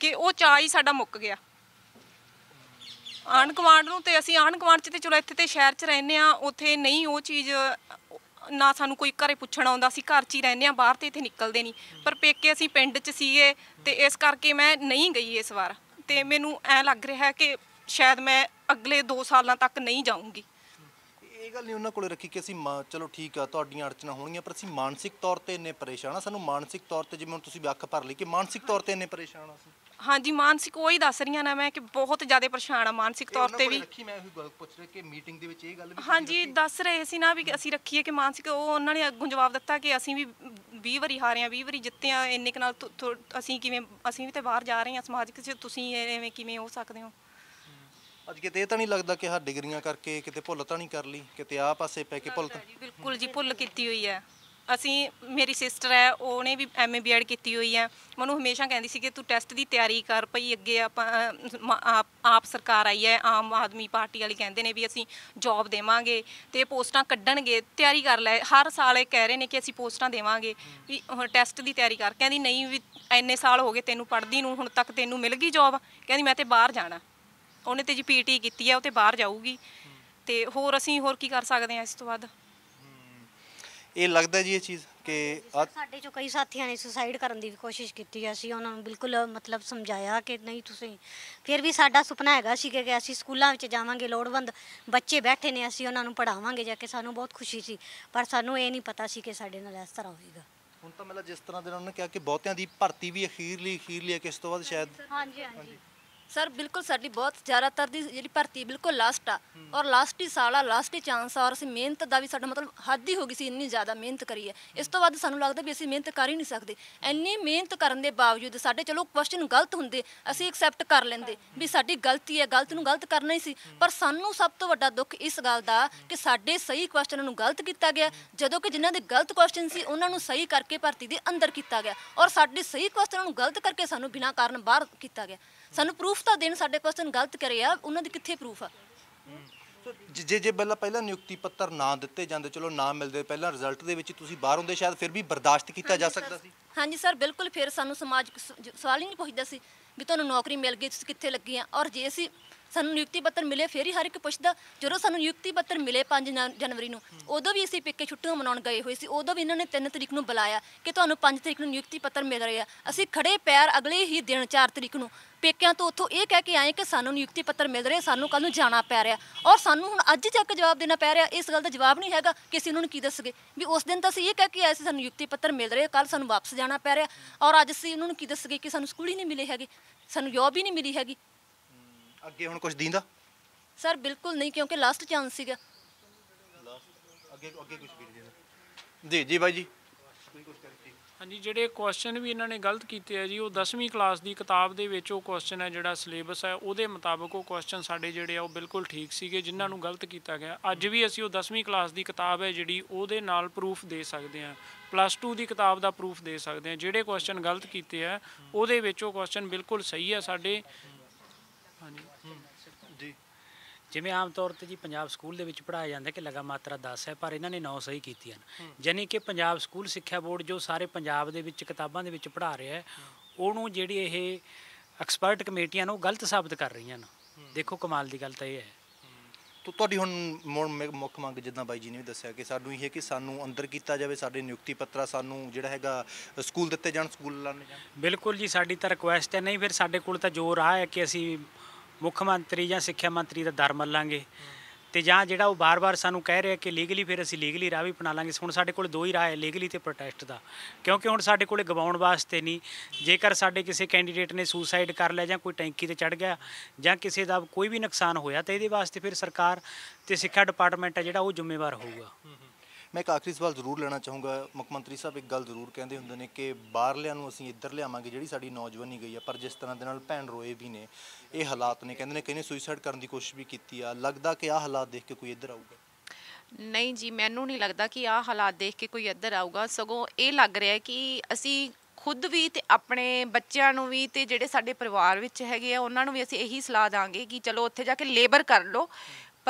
ਕਿ ਉਹ ਚਾਹ ਹੀ ਸਾਡਾ ਮੁੱਕ ਗਿਆ ਆਣ ਕਮਾਂਡ ਨੂੰ ਤੇ ਅਸੀਂ ਆਣ ਕਮਾਂਡ 'ਚ ਤੇ ਚਲੋ ਇੱਥੇ ਤੇ ਸ਼ਹਿਰ 'ਚ ਰਹਿੰਦੇ ਆ ਉੱਥੇ ਨਹੀਂ ਉਹ ਚੀਜ਼ ਨਾ ਸਾਨੂੰ ਕੋਈ ਘਰੇ ਪੁੱਛਣ ਆਉਂਦਾ ਸੀ ਘਰ 'ਚ ਹੀ ਰਹਿੰਦੇ ਆ ਬਾਹਰ ਤੇ ਇੱਥੇ ਨਿਕਲਦੇ ਨਹੀਂ ਪਰ ਪੇਕੇ ਅਸੀਂ ਪਿੰਡ 'ਚ ਸੀਗੇ ਤੇ ਇਸ ਕਰਕੇ ਮੈਂ ਨਹੀਂ ਗਈ ਇਸ ਵਾਰ ਤੇ ਮੈਨੂੰ ਐ ਲੱਗ ਰਿਹਾ ਕਿ ਸ਼ਾਇਦ ਮੈਂ ਅਗਲੇ 2 ਸਾਲਾਂ ਤੱਕ ਨਹੀਂ ਜਾਊਂਗੀ ਇਹ ਗੱਲ ਨਹੀਂ ਉਹਨਾਂ ਕੋਲੇ ਰੱਖੀ ਕਿ ਅਸੀਂ ਚਲੋ ਠੀਕ ਆ ਤੁਹਾਡੀਆਂ ਅੜਚਨਾ ਹੋਣੀਆਂ ਪਰ ਅਸੀਂ ਮਾਨਸਿਕ ਤੌਰ ਤੇ ਇੰਨੇ ਪਰੇਸ਼ਾਨ ਆ ਸਾਨੂੰ ਮਾਨਸਿਕ ਤੌਰ ਤੇ ਜਿਵੇਂ ਹੁਣ ਤੁਸੀਂ ਵੀ ਅੱਖ ਭਰ ਲਈ ਕਿ ਮਾਨਸਿਕ ਤੌਰ ਤੇ ਇੰਨੇ ਪਰੇਸ਼ਾਨ ਆ ਅਸੀਂ ਹਾਂਜੀ ਮਾਨਸਿਕ ਉਹ ਹੀ ਦੱਸ ਰਹੀਆਂ ਨਾ ਮੈਂ ਕਿ ਬਹੁਤ ਜ਼ਿਆਦਾ ਪਰੇਸ਼ਾਨ ਆ ਮਾਨਸਿਕ ਤੌਰ ਤੇ ਵੀ ਰੱਖੀ ਮੈਂ ਉਹ ਗੱਲ ਪੁੱਛ ਰਿਹਾ ਕਿ ਮੀਟਿੰਗ ਦੇ ਵਿੱਚ ਇਹ ਗੱਲ ਵੀ ਹਾਂਜੀ ਦੱਸ ਰਹੇ ਸੀ ਨਾ ਵੀ ਅਸੀਂ ਰੱਖੀਏ ਕਿ ਮਾਨਸਿਕ ਉਹ ਉਹਨਾਂ ਨੇ ਅੱਗੋਂ ਜਵਾਬ ਦਿੱਤਾ ਕਿ ਅਸੀਂ ਵੀ 20 ਵਾਰੀ ਹਾਰੇ ਆ 20 ਵਾਰੀ ਜਿੱਤੇ ਆ ਇੰਨੇ ਕੁ ਨਾਲ ਅਸੀਂ ਕਿਵੇਂ ਅਸੀਂ ਵੀ ਤੇ ਬਾਹਰ ਜਾ ਰਹੇ ਆ ਸਮਾਜਿਕ 'ਚ ਤੁਸੀਂ ਐਵੇਂ ਕਿਵੇਂ ਹੋ ਸਕਦੇ ਹੋ ਅੱਜ ਕਿਤੇ ਇਹ ਤਾਂ ਨਹੀਂ ਲੱਗਦਾ ਕਿ ਹਾਂ ਡਿਗਰੀਆਂ ਕਰਕੇ ਕਿਤੇ ਭੁੱਲ ਤਾਂ ਨਹੀਂ ਕਰ ਲਈ ਕਿਤੇ ਆ ਪਾਸੇ ਪੈ ਕੇ ਭੁੱਲ ਤਾਂ ਜੀ ਬਿਲਕੁਲ ਜੀ ਭੁੱਲ ਕੀਤੀ ਹੋਈ ਹੈ ਅਸੀਂ ਮੇਰੀ ਸਿਸਟਰ ਹੈ ਉਹਨੇ ਵੀ ਐਮਏ ਬੀਐਡ ਕੀਤੀ ਹੋਈ ਹੈ ਮਨੂੰ ਹਮੇਸ਼ਾ ਕਹਿੰਦੀ ਸੀ ਕਿ ਤੂੰ ਟੈਸਟ ਦੀ ਤਿਆਰੀ ਕਰ ਭਈ ਅੱਗੇ ਆਪਾਂ ਆਪ ਸਰਕਾਰ ਆਈ ਹੈ ਆਮ ਆਦਮੀ ਪਾਰਟੀ ਵਾਲੀ ਕਹਿੰਦੇ ਨੇ ਵੀ ਅਸੀਂ ਜੌਬ ਦੇਵਾਂਗੇ ਤੇ ਪੋਸਟਾਂ ਕੱਢਣਗੇ ਤਿਆਰੀ ਕਰ ਲੈ ਹਰ ਸਾਲ ਇਹ ਕਹਿ ਰਹੇ ਨੇ ਕਿ ਅਸੀਂ ਪੋਸਟਾਂ ਦੇਵਾਂਗੇ ਵੀ ਹੁਣ ਟੈਸਟ ਦੀ ਤਿਆਰੀ ਕਰ ਕਹਿੰਦੀ ਨਹੀਂ ਵੀ ਐਨੇ ਸਾਲ ਹੋ ਗਏ ਤੈਨੂੰ ਪੜ੍ਹਦੀ ਨੂੰ ਹੁਣ ਤੱਕ ਤੈਨੂੰ ਮਿਲ ਗਈ ਜੌਬ ਕਹਿੰਦੀ ਮੈਂ ਤੇ ਬਾਹਰ ਜਾਣਾ ਉਹਨੇ ਤੇ ਜੀ ਪੀਟੀ ਕੀਤੀ ਆ ਉਹ ਤੇ ਬਾਹਰ ਜਾਊਗੀ ਤੇ ਹੋਰ ਅਸੀਂ ਹੋਰ ਕੀ ਕਰ ਸਕਦੇ ਆ ਇਸ ਤੋਂ ਬਾਅਦ ਇਹ ਲੱਗਦਾ ਜੀ ਇਹ ਚੀਜ਼ ਕਿ ਸਾਡੇ ਚੋਂ ਕਈ ਸਾਥੀਆਂ ਨੇ ਸੁਸਾਈਡ ਕਰਨ ਦੀ ਵੀ ਕੋਸ਼ਿਸ਼ ਕੀਤੀ ਆ ਅਸੀਂ ਉਹਨਾਂ ਨੂੰ ਬਿਲਕੁਲ ਮਤਲਬ ਸਮਝਾਇਆ ਕਿ ਨਹੀਂ ਤੁਸੀਂ ਫਿਰ ਵੀ ਸਾਡਾ ਸੁਪਨਾ ਹੈਗਾ ਸੀ ਕਿ ਅਸੀਂ ਸਕੂਲਾਂ ਵਿੱਚ ਜਾਵਾਂਗੇ ਲੋੜਵੰਦ ਬੱਚੇ ਬੈਠੇ ਨੇ ਅਸੀਂ ਉਹਨਾਂ ਨੂੰ ਪੜਾਵਾਂਗੇ ਜਾ ਕੇ ਸਾਨੂੰ ਬਹੁਤ ਖੁਸ਼ੀ ਸੀ ਪਰ ਸਾਨੂੰ ਇਹ ਨਹੀਂ ਪਤਾ ਸੀ ਕਿ ਸਾਡੇ ਨਾਲ ਇਸ ਤਰ੍ਹਾਂ ਹੋਏਗਾ ਹੁਣ ਤਾਂ ਮਤਲਬ ਜਿਸ ਤਰ੍ਹਾਂ ਦੇ ਉਹਨਾਂ ਨੇ ਕਿਹਾ ਕਿ ਬਹੁਤਿਆਂ ਦੀ ਭਰਤੀ ਵੀ ਅਖੀਰਲੀ ਅਖੀਰਲੀ ਹੈ ਕਿਸ ਤੋਂ ਬਾਅਦ ਸ਼ਾਇਦ ਹਾਂਜੀ ਹਾਂਜੀ ਸਰ ਬਿਲਕੁਲ ਸਾਡੀ ਬਹੁਤ ਜ਼ਿਆਦਾਤਰ ਦੀ ਜਿਹੜੀ ਭਰਤੀ ਬਿਲਕੁਲ ਲਾਸਟ ਆ ਔਰ ਲਾਸਟ ਹੀ ਸਾਲ ਆ ਲਾਸਟ ਹੀ ਚਾਂਸ ਆ ਔਰ ਅਸੀਂ ਮਿਹਨਤ ਦਾ ਵੀ ਸਾਡਾ ਮਤਲਬ ਹੱਦ ਹੀ ਹੋ ਗਈ ਸੀ ਇੰਨੀ ਜ਼ਿਆਦਾ ਮਿਹਨਤ ਕਰੀ ਹੈ ਇਸ ਤੋਂ ਬਾਅਦ ਸਾਨੂੰ ਲੱਗਦਾ ਵੀ ਅਸੀਂ ਮਿਹਨਤ ਕਰ ਹੀ ਨਹੀਂ ਸਕਦੇ ਇੰਨੀ ਮਿਹਨਤ ਕਰਨ ਦੇ ਬਾਵਜੂਦ ਸਾਡੇ ਚਲੋ ਕੁਐਸਚਨ ਗਲਤ ਹੁੰਦੇ ਅਸੀਂ ਐਕਸੈਪਟ ਕਰ ਲੈਂਦੇ ਵੀ ਸਾਡੀ ਗਲਤੀ ਹੈ ਗਲਤ ਨੂੰ ਗਲਤ ਕਰਨਾ ਹੀ ਸੀ ਪਰ ਸਾਨੂੰ ਸਭ ਤੋਂ ਵੱਡਾ ਦੁੱਖ ਇਸ ਗੱਲ ਦਾ ਕਿ ਸਾਡੇ ਸਹੀ ਕੁਐਸਚਨਾਂ ਨੂੰ ਗਲਤ ਕੀਤਾ ਗਿਆ ਜਦੋਂ ਕਿ ਜਿਨ੍ਹਾਂ ਦੇ ਗਲਤ ਕੁਐਸਚਨ ਸੀ ਉਹਨਾਂ ਨੂੰ ਸਹੀ ਕਰਕੇ ਭਰਤੀ ਦੇ ਅੰਦਰ ਕੀਤਾ ਗਿਆ ਔਰ ਸਾਡੇ ਸਹੀ ਕੁਐਸਚਨਾਂ ਨੂੰ ਗਲਤ ਕਰਕੇ ਸਾਨੂੰ ਬਿਨਾਂ ਕਾਰਨ ਬਾਹਰ ਕੀਤਾ ਗਿਆ ਸਾਨੂੰ ਪ੍ਰੂਫ ਤਾਂ ਦੇਣ ਸਾਡੇ ਪਰਸਨ ਗਲਤ ਕਰੇ ਆ ਉਹਨਾਂ ਦੇ ਕਿੱਥੇ ਪ੍ਰੂਫ ਆ ਜੇ ਜੇ ਬੱਲਾ ਪਹਿਲਾਂ ਨਿਯੁਕਤੀ ਪੱਤਰ ਨਾ ਦਿੱਤੇ ਜਾਂਦੇ ਚਲੋ ਨਾ ਮਿਲਦੇ ਪਹਿਲਾਂ ਰਿਜ਼ਲਟ ਦੇ ਵਿੱਚ ਤੁਸੀਂ ਬਾਹਰ ਹੁੰਦੇ ਸ਼ਾਇਦ ਫਿਰ ਵੀ ਬਰਦਾਸ਼ਤ ਕੀਤਾ ਜਾ ਸਕਦਾ ਸੀ ਹਾਂਜੀ ਸਰ ਬਿਲਕੁਲ ਫਿਰ ਸਾਨੂੰ ਸਮਾਜ ਸਵਾਲ ਹੀ ਨਹੀਂ ਪੁੱਛਦਾ ਸੀ ਵੀ ਤੁਹਾਨੂੰ ਨੌਕਰੀ ਮਿਲ ਗਈ ਤੁਸੀਂ ਕਿੱਥੇ ਲੱਗੇ ਆ ਔਰ ਜੇ ਅਸੀਂ ਸਾਨੂੰ ਨਿਯੁਕਤੀ ਪੱਤਰ ਮਿਲੇ ਫੇਰ ਹੀ ਹਰ ਇੱਕ ਪੁੱਛਦਾ ਜਦੋਂ ਸਾਨੂੰ ਨਿਯੁਕਤੀ ਪੱਤਰ ਮਿਲੇ 5 ਜਨਵਰੀ ਨੂੰ ਉਦੋਂ ਵੀ ਅਸੀਂ ਪੇਕੇ ਛੁੱਟੀਆਂ ਮਨਾਉਣ ਗਏ ਹੋਏ ਸੀ ਉਦੋਂ ਵੀ ਇਹਨਾਂ ਨੇ 3 ਤਰੀਕ ਨੂੰ ਬੁਲਾਇਆ ਕਿ ਤੁਹਾਨੂੰ 5 ਤਰੀਕ ਨੂੰ ਨਿਯੁਕਤੀ ਪੱਤਰ ਮਿਲ ਰਿਹਾ ਅਸੀਂ ਖੜੇ ਪੈਰ ਅਗਲੇ ਹੀ ਦਿਨ 4 ਤਰੀਕ ਨੂੰ ਪੇਕਿਆਂ ਤੋਂ ਉੱਥੋਂ ਇਹ ਕਹਿ ਕੇ ਆਏ ਕਿ ਸਾਨੂੰ ਨਿਯੁਕਤੀ ਪੱਤਰ ਮਿਲ ਰਿਹਾ ਸਾਨੂੰ ਕੱਲ ਨੂੰ ਜਾਣਾ ਪੈ ਰਿਹਾ ਔਰ ਸਾਨੂੰ ਹੁਣ ਅੱਜ ਤੱਕ ਜਵਾਬ ਦੇਣਾ ਪੈ ਰਿਹਾ ਇਸ ਗੱਲ ਦਾ ਜਵਾਬ ਨਹੀਂ ਹੈਗਾ ਕਿ ਅਸੀਂ ਉਹਨਾਂ ਨੂੰ ਕੀ ਦੱਸਗੇ ਵੀ ਉਸ ਦਿਨ ਤਾਂ ਅਸੀਂ ਇਹ ਕਹਿ ਕੇ ਆਏ ਸੀ ਸਾਨੂੰ ਨਿਯੁਕਤੀ ਪੱਤਰ ਮਿਲ ਰਿਹਾ ਕੱਲ ਸਾਨੂੰ ਵਾਪਸ ਜਾਣਾ ਪੈ ਰਿਹਾ ਔਰ ਅੱਜ ਅਸੀਂ ਉਹਨਾਂ ਨੂੰ ਕੀ ਦੱਸਗੇ ਕਿ ਸਾਨੂੰ ਸਕੂਲ ਹੀ ਨਹੀਂ ਮਿਲੇ ਹੈਗੇ ਸਾਨੂੰ ਜੋਬ ਹੀ ਨਹੀਂ ਮਿਲੀ ਹੈਗੀ ਅੱਗੇ ਹੁਣ ਕੁਝ ਦੀਂਦਾ ਸਰ ਬਿਲਕੁਲ ਨਹੀਂ ਕਿਉਂਕਿ ਲਾਸਟ ਚਾਂਸ ਸੀਗਾ ਅੱਗੇ ਅੱਗੇ ਕੁਝ ਵੀ ਨਹੀਂ ਜੀ ਜੀ ਬਾਈ ਜੀ ਹਾਂਜੀ ਜਿਹੜੇ ਕੁਐਸਚਨ ਵੀ ਇਹਨਾਂ ਨੇ ਗਲਤ ਕੀਤੇ ਆ ਜੀ ਉਹ 10ਵੀਂ ਕਲਾਸ ਦੀ ਕਿਤਾਬ ਦੇ ਵਿੱਚ ਉਹ ਕੁਐਸਚਨ ਹੈ ਜਿਹੜਾ ਸਿਲੇਬਸ ਹੈ ਉਹਦੇ ਮੁਤਾਬਕ ਉਹ ਕੁਐਸਚਨ ਸਾਡੇ ਜਿਹੜੇ ਆ ਉਹ ਬਿਲਕੁਲ ਠੀਕ ਸੀਗੇ ਜਿਨ੍ਹਾਂ ਨੂੰ ਗਲਤ ਕੀਤਾ ਗਿਆ ਅੱਜ ਵੀ ਅਸੀਂ ਉਹ 10ਵੀਂ ਕਲਾਸ ਦੀ ਕਿਤਾਬ ਹੈ ਜਿਹੜੀ ਉਹਦੇ ਨਾਲ ਪ੍ਰੂਫ ਦੇ ਸਕਦੇ ਆ ਪਲੱਸ 2 ਦੀ ਕਿਤਾਬ ਦਾ ਪ੍ਰੂਫ ਦੇ ਸਕਦੇ ਆ ਜਿਹੜੇ ਕੁਐਸਚਨ ਗਲਤ ਕੀਤੇ ਆ ਉਹਦੇ ਵਿੱਚ ਉਹ ਕੁਐਸਚਨ ਬਿਲਕੁਲ ਸਹੀ ਆ ਸਾਡੇ ਹਾਂਜੀ ਜਿਵੇਂ ਆਮ ਤੌਰ ਤੇ ਜੀ ਪੰਜਾਬ ਸਕੂਲ ਦੇ ਵਿੱਚ ਪੜਾਇਆ ਜਾਂਦਾ ਕਿ ਲਗਾ ਮਾਤਰਾ 10 ਹੈ ਪਰ ਇਹਨਾਂ ਨੇ 9 ਸਹੀ ਕੀਤੀਆਂ ਜਾਨੀ ਕਿ ਪੰਜਾਬ ਸਕੂਲ ਸਿੱਖਿਆ ਬੋਰਡ ਜੋ ਸਾਰੇ ਪੰਜਾਬ ਦੇ ਵਿੱਚ ਕਿਤਾਬਾਂ ਦੇ ਵਿੱਚ ਪੜਾ ਰਿਹਾ ਹੈ ਉਹਨੂੰ ਜਿਹੜੀ ਇਹ ਐਕਸਪਰਟ ਕਮੇਟੀਆਂ ਨੇ ਉਹ ਗਲਤ ਸਾਬਤ ਕਰ ਰਹੀਆਂ ਨੇ ਦੇਖੋ ਕਮਾਲ ਦੀ ਗੱਲ ਤਾਂ ਇਹ ਹੈ ਤੋ ਤੁਹਾਡੀ ਹੁਣ ਮੁੱਖ ਮੰਗ ਜਿੱਦਾਂ ਬਾਈ ਜੀ ਨੇ ਵੀ ਦੱਸਿਆ ਕਿ ਸਾਨੂੰ ਇਹ ਹੈ ਕਿ ਸਾਨੂੰ ਅੰਦਰ ਕੀਤਾ ਜਾਵੇ ਸਾਡੇ ਨਿਯੁਕਤੀ ਪੱਤਰਾ ਸਾਨੂੰ ਜਿਹੜਾ ਹੈਗਾ ਸਕੂਲ ਦਿੱਤੇ ਜਾਣ ਸਕੂਲ ਲਾਣੇ ਜਾਣ ਬਿਲਕੁਲ ਜੀ ਸਾਡੀ ਤਾਂ ਰਿਕੁਐਸਟ ਹੈ ਨਹੀਂ ਫਿਰ ਸਾਡੇ ਕੋਲ ਤਾਂ ਜੋ ਰਾਹ ਹੈ ਕਿ ਅਸੀਂ ਮੁੱਖ ਮੰਤਰੀ ਜਾਂ ਸਿੱਖਿਆ ਮੰਤਰੀ ਦਾ ਦਰ ਮੱਲਾਂਗੇ ਤੇ ਜਾਂ ਜਿਹੜਾ ਉਹ ਬਾਰ-ਬਾਰ ਸਾਨੂੰ ਕਹਿ ਰਿਹਾ ਕਿ ਲੀਗਲੀ ਫਿਰ ਅਸੀਂ ਲੀਗਲੀ ਰਾਹ ਵੀ ਪਣਾ ਲਾਂਗੇ ਹੁਣ ਸਾਡੇ ਕੋਲ ਦੋ ਹੀ ਰਾਹ ਹੈ ਲੀਗਲੀ ਤੇ ਪ੍ਰੋਟੈਸਟ ਦਾ ਕਿਉਂਕਿ ਹੁਣ ਸਾਡੇ ਕੋਲੇ ਗਵਾਉਣ ਵਾਸਤੇ ਨਹੀਂ ਜੇਕਰ ਸਾਡੇ ਕਿਸੇ ਕੈਂਡੀਡੇਟ ਨੇ ਸੁਸਾਈਡ ਕਰ ਲਿਆ ਜਾਂ ਕੋਈ ਟੈਂਕੀ ਤੇ ਚੜ ਗਿਆ ਜਾਂ ਕਿਸੇ ਦਾ ਕੋਈ ਵੀ ਨੁਕਸਾਨ ਹੋਇਆ ਤਾਂ ਇਹਦੇ ਵਾਸਤੇ ਫਿਰ ਸਰਕਾਰ ਤੇ ਸਿੱਖਿਆ ਡਿਪਾਰਟਮੈਂਟ ਹੈ ਜਿਹੜਾ ਉਹ ਜ਼ਿੰਮੇਵਾਰ ਹੋਊਗਾ ਮੈਂ ਇੱਕ ਆਖਰੀ ਸਵਾਲ ਜ਼ਰੂਰ ਲੈਣਾ ਚਾਹੂੰਗਾ ਮੁੱਖ ਮੰਤਰੀ ਸਾਹਿਬ ਇੱਕ ਗੱਲ ਜ਼ਰੂਰ ਕਹਿੰਦੇ ਹੁੰਦੇ ਨੇ ਕਿ ਬਾਹਰਲਿਆਂ ਨੂੰ ਅਸੀਂ ਇੱਧਰ ਲਿਆਵਾਂਗੇ ਜਿਹੜੀ ਸਾਡੀ ਨੌਜਵਾਨੀ ਗਈ ਆ ਪਰ ਜਿਸ ਤਰ੍ਹਾਂ ਦੇ ਨਾਲ ਭੈਣ ਰੋਏ ਵੀ ਨੇ ਇਹ ਹਾਲਾਤ ਨੇ ਕਹਿੰਦੇ ਨੇ ਕਿਨੇ ਸੁਇਸਾਈਡ ਕਰਨ ਦੀ ਕੋਸ਼ਿਸ਼ ਵੀ ਕੀਤੀ ਆ ਲੱਗਦਾ ਕਿ ਆਹ ਹਾਲਾਤ ਦੇਖ ਕੇ ਕੋਈ ਇੱਧਰ ਆਊਗਾ ਨਹੀਂ ਜੀ ਮੈਨੂੰ ਨਹੀਂ ਲੱਗਦਾ ਕਿ ਆਹ ਹਾਲਾਤ ਦੇਖ ਕੇ ਕੋਈ ਇੱਧਰ ਆਊਗਾ ਸਗੋਂ ਇਹ ਲੱਗ ਰਿਹਾ ਕਿ ਅਸੀਂ ਖੁਦ ਵੀ ਤੇ ਆਪਣੇ ਬੱਚਿਆਂ ਨੂੰ ਵੀ ਤੇ ਜਿਹੜੇ ਸਾਡੇ ਪਰਿਵਾਰ ਵਿੱਚ ਹੈਗੇ ਆ ਉਹਨਾਂ ਨੂੰ ਵੀ ਅਸੀਂ ਇਹੀ ਸਲਾਹ ਦਾਂਗੇ ਕਿ ਚਲੋ ਉੱਥੇ ਜਾ ਕੇ ਲੇਬਰ ਕਰ ਲਓ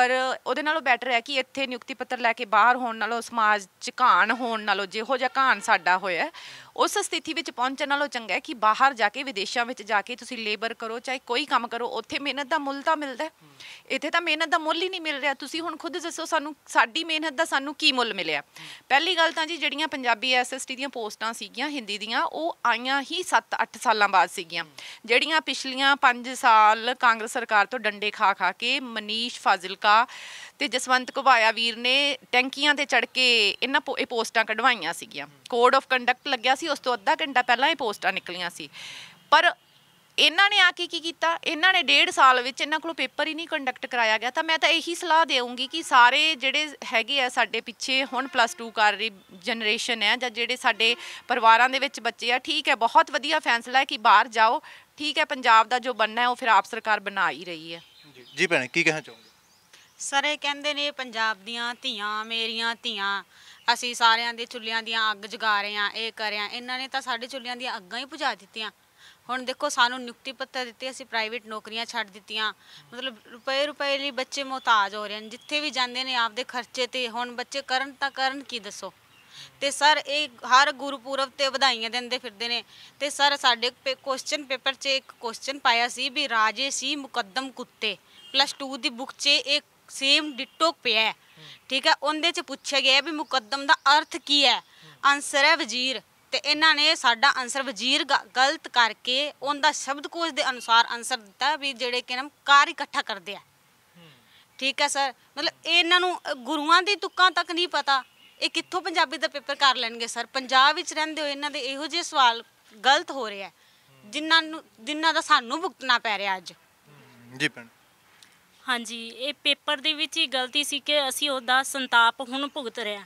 ਪਰ ਉਹਦੇ ਨਾਲੋਂ ਬੈਟਰ ਹੈ ਕਿ ਇੱਥੇ ਨਿਯੁਕਤੀ ਪੱਤਰ ਲੈ ਕੇ ਬਾਹਰ ਹੋਣ ਨਾਲੋਂ ਸਮਾਜ ਚ ਘਾਣ ਹੋਣ ਨਾਲੋਂ ਜਿਹੋ ਜਿਹਾ ਘਾਣ ਸਾਡਾ ਹੋਇਆ ਉਸ ਸਥਿਤੀ ਵਿੱਚ ਪਹੁੰਚਣ ਨਾਲੋਂ ਚੰਗਾ ਹੈ ਕਿ ਬਾਹਰ ਜਾ ਕੇ ਵਿਦੇਸ਼ਾਂ ਵਿੱਚ ਜਾ ਕੇ ਤੁਸੀਂ ਲੇਬਰ ਕਰੋ ਚਾਹੇ ਕੋਈ ਕੰਮ ਕਰੋ ਉੱਥੇ ਮਿਹਨਤ ਦਾ ਮੁੱਲ ਤਾਂ ਮਿਲਦਾ ਇੱਥੇ ਤਾਂ ਮਿਹਨਤ ਦਾ ਮੁੱਲ ਹੀ ਨਹੀਂ ਮਿਲ ਰਿਹਾ ਤੁਸੀਂ ਹੁਣ ਖੁਦ ਦੱਸੋ ਸਾਨੂੰ ਸਾਡੀ ਮਿਹਨਤ ਦਾ ਸਾਨੂੰ ਕੀ ਮੁੱਲ ਮਿਲਿਆ ਪਹਿਲੀ ਗੱਲ ਤਾਂ ਜੀ ਜਿਹੜੀਆਂ ਪੰਜਾਬੀ ਐਸਐਸਟੀ ਦੀਆਂ ਪੋਸਟਾਂ ਸੀਗੀਆਂ ਹਿੰਦੀ ਦੀਆਂ ਉਹ ਆਈਆਂ ਹੀ 7-8 ਸਾਲਾਂ ਬਾਅਦ ਸੀਗੀਆਂ ਜਿਹੜੀਆਂ ਪਿਛਲੀਆਂ 5 ਸਾਲ ਕਾਂਗਰਸ ਸਰਕਾਰ ਤੋਂ ਡੰਡੇ ਖਾ ਖਾ ਕੇ ਮਨੀਸ਼ ਫਾਜ਼ਿਲਕਾ ਤੇ ਜਸਵੰਤ ਘੁਬਾਇਆ ਵੀਰ ਨੇ ਟੈਂਕੀਆਂ ਤੇ ਚੜ ਕੇ ਇਹਨਾਂ ਇਹ ਪੋਸਟਾਂ ਕਢਵਾਈਆਂ ਸੀਗੀਆਂ ਕੋਡ ਆਫ ਕੰਡਕਟ ਲੱਗਿਆ ਸੀ ਉਸ ਤੋਂ ਅੱਧਾ ਘੰਟਾ ਪਹਿਲਾਂ ਇਹ ਪੋਸਟਾਂ ਨਿਕਲੀਆਂ ਸੀ ਪਰ ਇਹਨਾਂ ਨੇ ਆ ਕੇ ਕੀ ਕੀਤਾ ਇਹਨਾਂ ਨੇ ਡੇਢ ਸਾਲ ਵਿੱਚ ਇਹਨਾਂ ਕੋਲ ਪੇਪਰ ਹੀ ਨਹੀਂ ਕੰਡਕਟ ਕਰਾਇਆ ਗਿਆ ਤਾਂ ਮੈਂ ਤਾਂ ਇਹੀ ਸਲਾਹ ਦੇਵਾਂਗੀ ਕਿ ਸਾਰੇ ਜਿਹੜੇ ਹੈਗੇ ਆ ਸਾਡੇ ਪਿੱਛੇ ਹੁਣ ਪਲੱਸ 2 ਕਰ ਰਹੀ ਜਨਰੇਸ਼ਨ ਹੈ ਜਾਂ ਜਿਹੜੇ ਸਾਡੇ ਪਰਿਵਾਰਾਂ ਦੇ ਵਿੱਚ ਬੱਚੇ ਆ ਠੀਕ ਹੈ ਬਹੁਤ ਵਧੀਆ ਫੈਸਲਾ ਹੈ ਕਿ ਬਾਹਰ ਜਾਓ ਠੀਕ ਹੈ ਪੰਜਾਬ ਦਾ ਜੋ ਬੰਨਾ ਹੈ ਉਹ ਫਿਰ ਆਪ ਸਰਕਾਰ ਬਣਾ ਹੀ ਰਹੀ ਹੈ ਜੀ ਭੈਣ ਕੀ ਕਹਿਣਾ ਚਾਹੋਗੇ ਸਾਰੇ ਕਹਿੰਦੇ ਨੇ ਪੰਜਾਬ ਦੀਆਂ ਧੀਆਂ ਮੇਰੀਆਂ ਧੀਆਂ ਅਸੀਂ ਸਾਰਿਆਂ ਦੇ ਚੁੱਲ੍ਹਿਆਂ ਦੀਆਂ ਅੱਗ ਜਗਾ ਰਹੇ ਆ ਇਹ ਕਰਿਆ ਇਹਨਾਂ ਨੇ ਤਾਂ ਸਾਡੇ ਚੁੱਲ੍ਹਿਆਂ ਦੀਆਂ ਅੱਗਾਂ ਹੀ ਪੁਝਾ ਦਿੱਤੀਆਂ ਹੁਣ ਦੇਖੋ ਸਾਨੂੰ ਨਿਯੁਕਤੀ ਪੱਤਰ ਦਿੱਤੇ ਅਸੀਂ ਪ੍ਰਾਈਵੇਟ ਨੌਕਰੀਆਂ ਛੱਡ ਦਿੱਤੀਆਂ ਮਤਲਬ ਰੁਪਏ ਰੁਪਏ ਲਈ ਬੱਚੇ ਮੁਹਤਾਜ ਹੋ ਰਹੇ ਨੇ ਜਿੱਥੇ ਵੀ ਜਾਂਦੇ ਨੇ ਆਪਦੇ ਖਰਚੇ ਤੇ ਹੁਣ ਬੱਚੇ ਕਰਨ ਤਾਂ ਕਰਨ ਕੀ ਦੱਸੋ ਤੇ ਸਰ ਇਹ ਹਰ ਗੁਰਪੁਰਬ ਤੇ ਵਧਾਈਆਂ ਦਿੰਦੇ ਫਿਰਦੇ ਨੇ ਤੇ ਸਰ ਸਾਡੇ ਕੁਐਸਚਨ ਪੇਪਰ 'ਚ ਇੱਕ ਕੁਐਸਚਨ ਪਾਇਆ ਸੀ ਵੀ ਰਾਜੇ ਸੀ ਮੁਕੱਦਮ ਕੁੱਤੇ ਪਲੱਸ 2 ਦੀ ਬੁੱਕ 'ਚ ਇਹ ਸੇਮ ਡਿਟੋ ਪਿਆ ਹੈ। ਠੀਕ ਹੈ ਉਹਦੇ ਚ ਪੁੱਛਿਆ ਗਿਆ ਵੀ ਮੁਕੱਦਮ ਦਾ ਅਰਥ ਕੀ ਹੈ ਆਨਸਰ ਹੈ ਵਜ਼ੀਰ ਤੇ ਇਹਨਾਂ ਨੇ ਸਾਡਾ ਆਨਸਰ ਵਜ਼ੀਰ ਗਲਤ ਕਰਕੇ ਉਹਦਾ ਸ਼ਬਦਕੋਸ਼ ਦੇ ਅਨੁਸਾਰ ਆਨਸਰ ਦਿੱਤਾ ਵੀ ਜਿਹੜੇ ਕਿ ਨਮ ਕਾਰ ਇਕੱਠਾ ਕਰਦੇ ਆ ਠੀਕ ਹੈ ਸਰ ਮਤਲਬ ਇਹਨਾਂ ਨੂੰ ਗੁਰੂਆਂ ਦੀ ਤੁਕਾਂ ਤੱਕ ਨਹੀਂ ਪਤਾ ਇਹ ਕਿੱਥੋਂ ਪੰਜਾਬੀ ਦਾ ਪੇਪਰ ਕਰ ਲੈਣਗੇ ਸਰ ਪੰਜਾਬ ਵਿੱਚ ਰਹਿੰਦੇ ਹੋ ਇਹਨਾਂ ਦੇ ਇਹੋ ਜਿਹੇ ਸਵਾਲ ਗਲਤ ਹੋ ਰਿਹਾ ਜਿਨ੍ਹਾਂ ਨੂੰ ਜਿਨ੍ਹਾਂ ਦਾ ਸਾਨੂੰ ਭੁਗਤਣਾ ਪੈ ਰਿਹਾ ਅੱਜ ਜੀ ਭੈਣ ਹਾਂਜੀ ਇਹ ਪੇਪਰ ਦੇ ਵਿੱਚ ਹੀ ਗਲਤੀ ਸੀ ਕਿ ਅਸੀਂ ਉਹਦਾ ਸੰਤਾਪ ਹੁਣ ਭੁਗਤ ਰਹੇ ਹਾਂ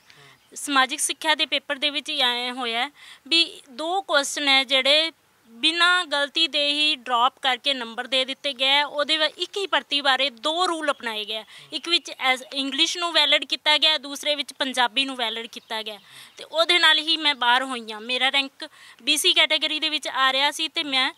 ਸਮਾਜਿਕ ਸਿੱਖਿਆ ਦੇ ਪੇਪਰ ਦੇ ਵਿੱਚ ਆਏ ਹੋਇਆ ਵੀ ਦੋ ਕੁਐਸਚਨ ਹੈ ਜਿਹੜੇ ਬਿਨਾਂ ਗਲਤੀ ਦੇ ਹੀ ਡ੍ਰੌਪ ਕਰਕੇ ਨੰਬਰ ਦੇ ਦਿੱਤੇ ਗਏ ਉਹਦੇ ਵਿੱਚ ਇੱਕ ਹੀ ਪਰਤੀ ਬਾਰੇ ਦੋ ਰੂਲ ਅਪਣਾਏ ਗਏ ਇੱਕ ਵਿੱਚ ਇੰਗਲਿਸ਼ ਨੂੰ ਵੈਲਿਡ ਕੀਤਾ ਗਿਆ ਦੂਸਰੇ ਵਿੱਚ ਪੰਜਾਬੀ ਨੂੰ ਵੈਲਿਡ ਕੀਤਾ ਗਿਆ ਤੇ ਉਹਦੇ ਨਾਲ ਹੀ ਮੈਂ ਬਾਹਰ ਹੋਈ ਮੇਰਾ ਰੈਂਕ ਬੀਸੀ ਕੈਟਾਗਰੀ ਦੇ ਵਿੱਚ ਆ ਰਿਹਾ ਸੀ ਤੇ ਮੈਂ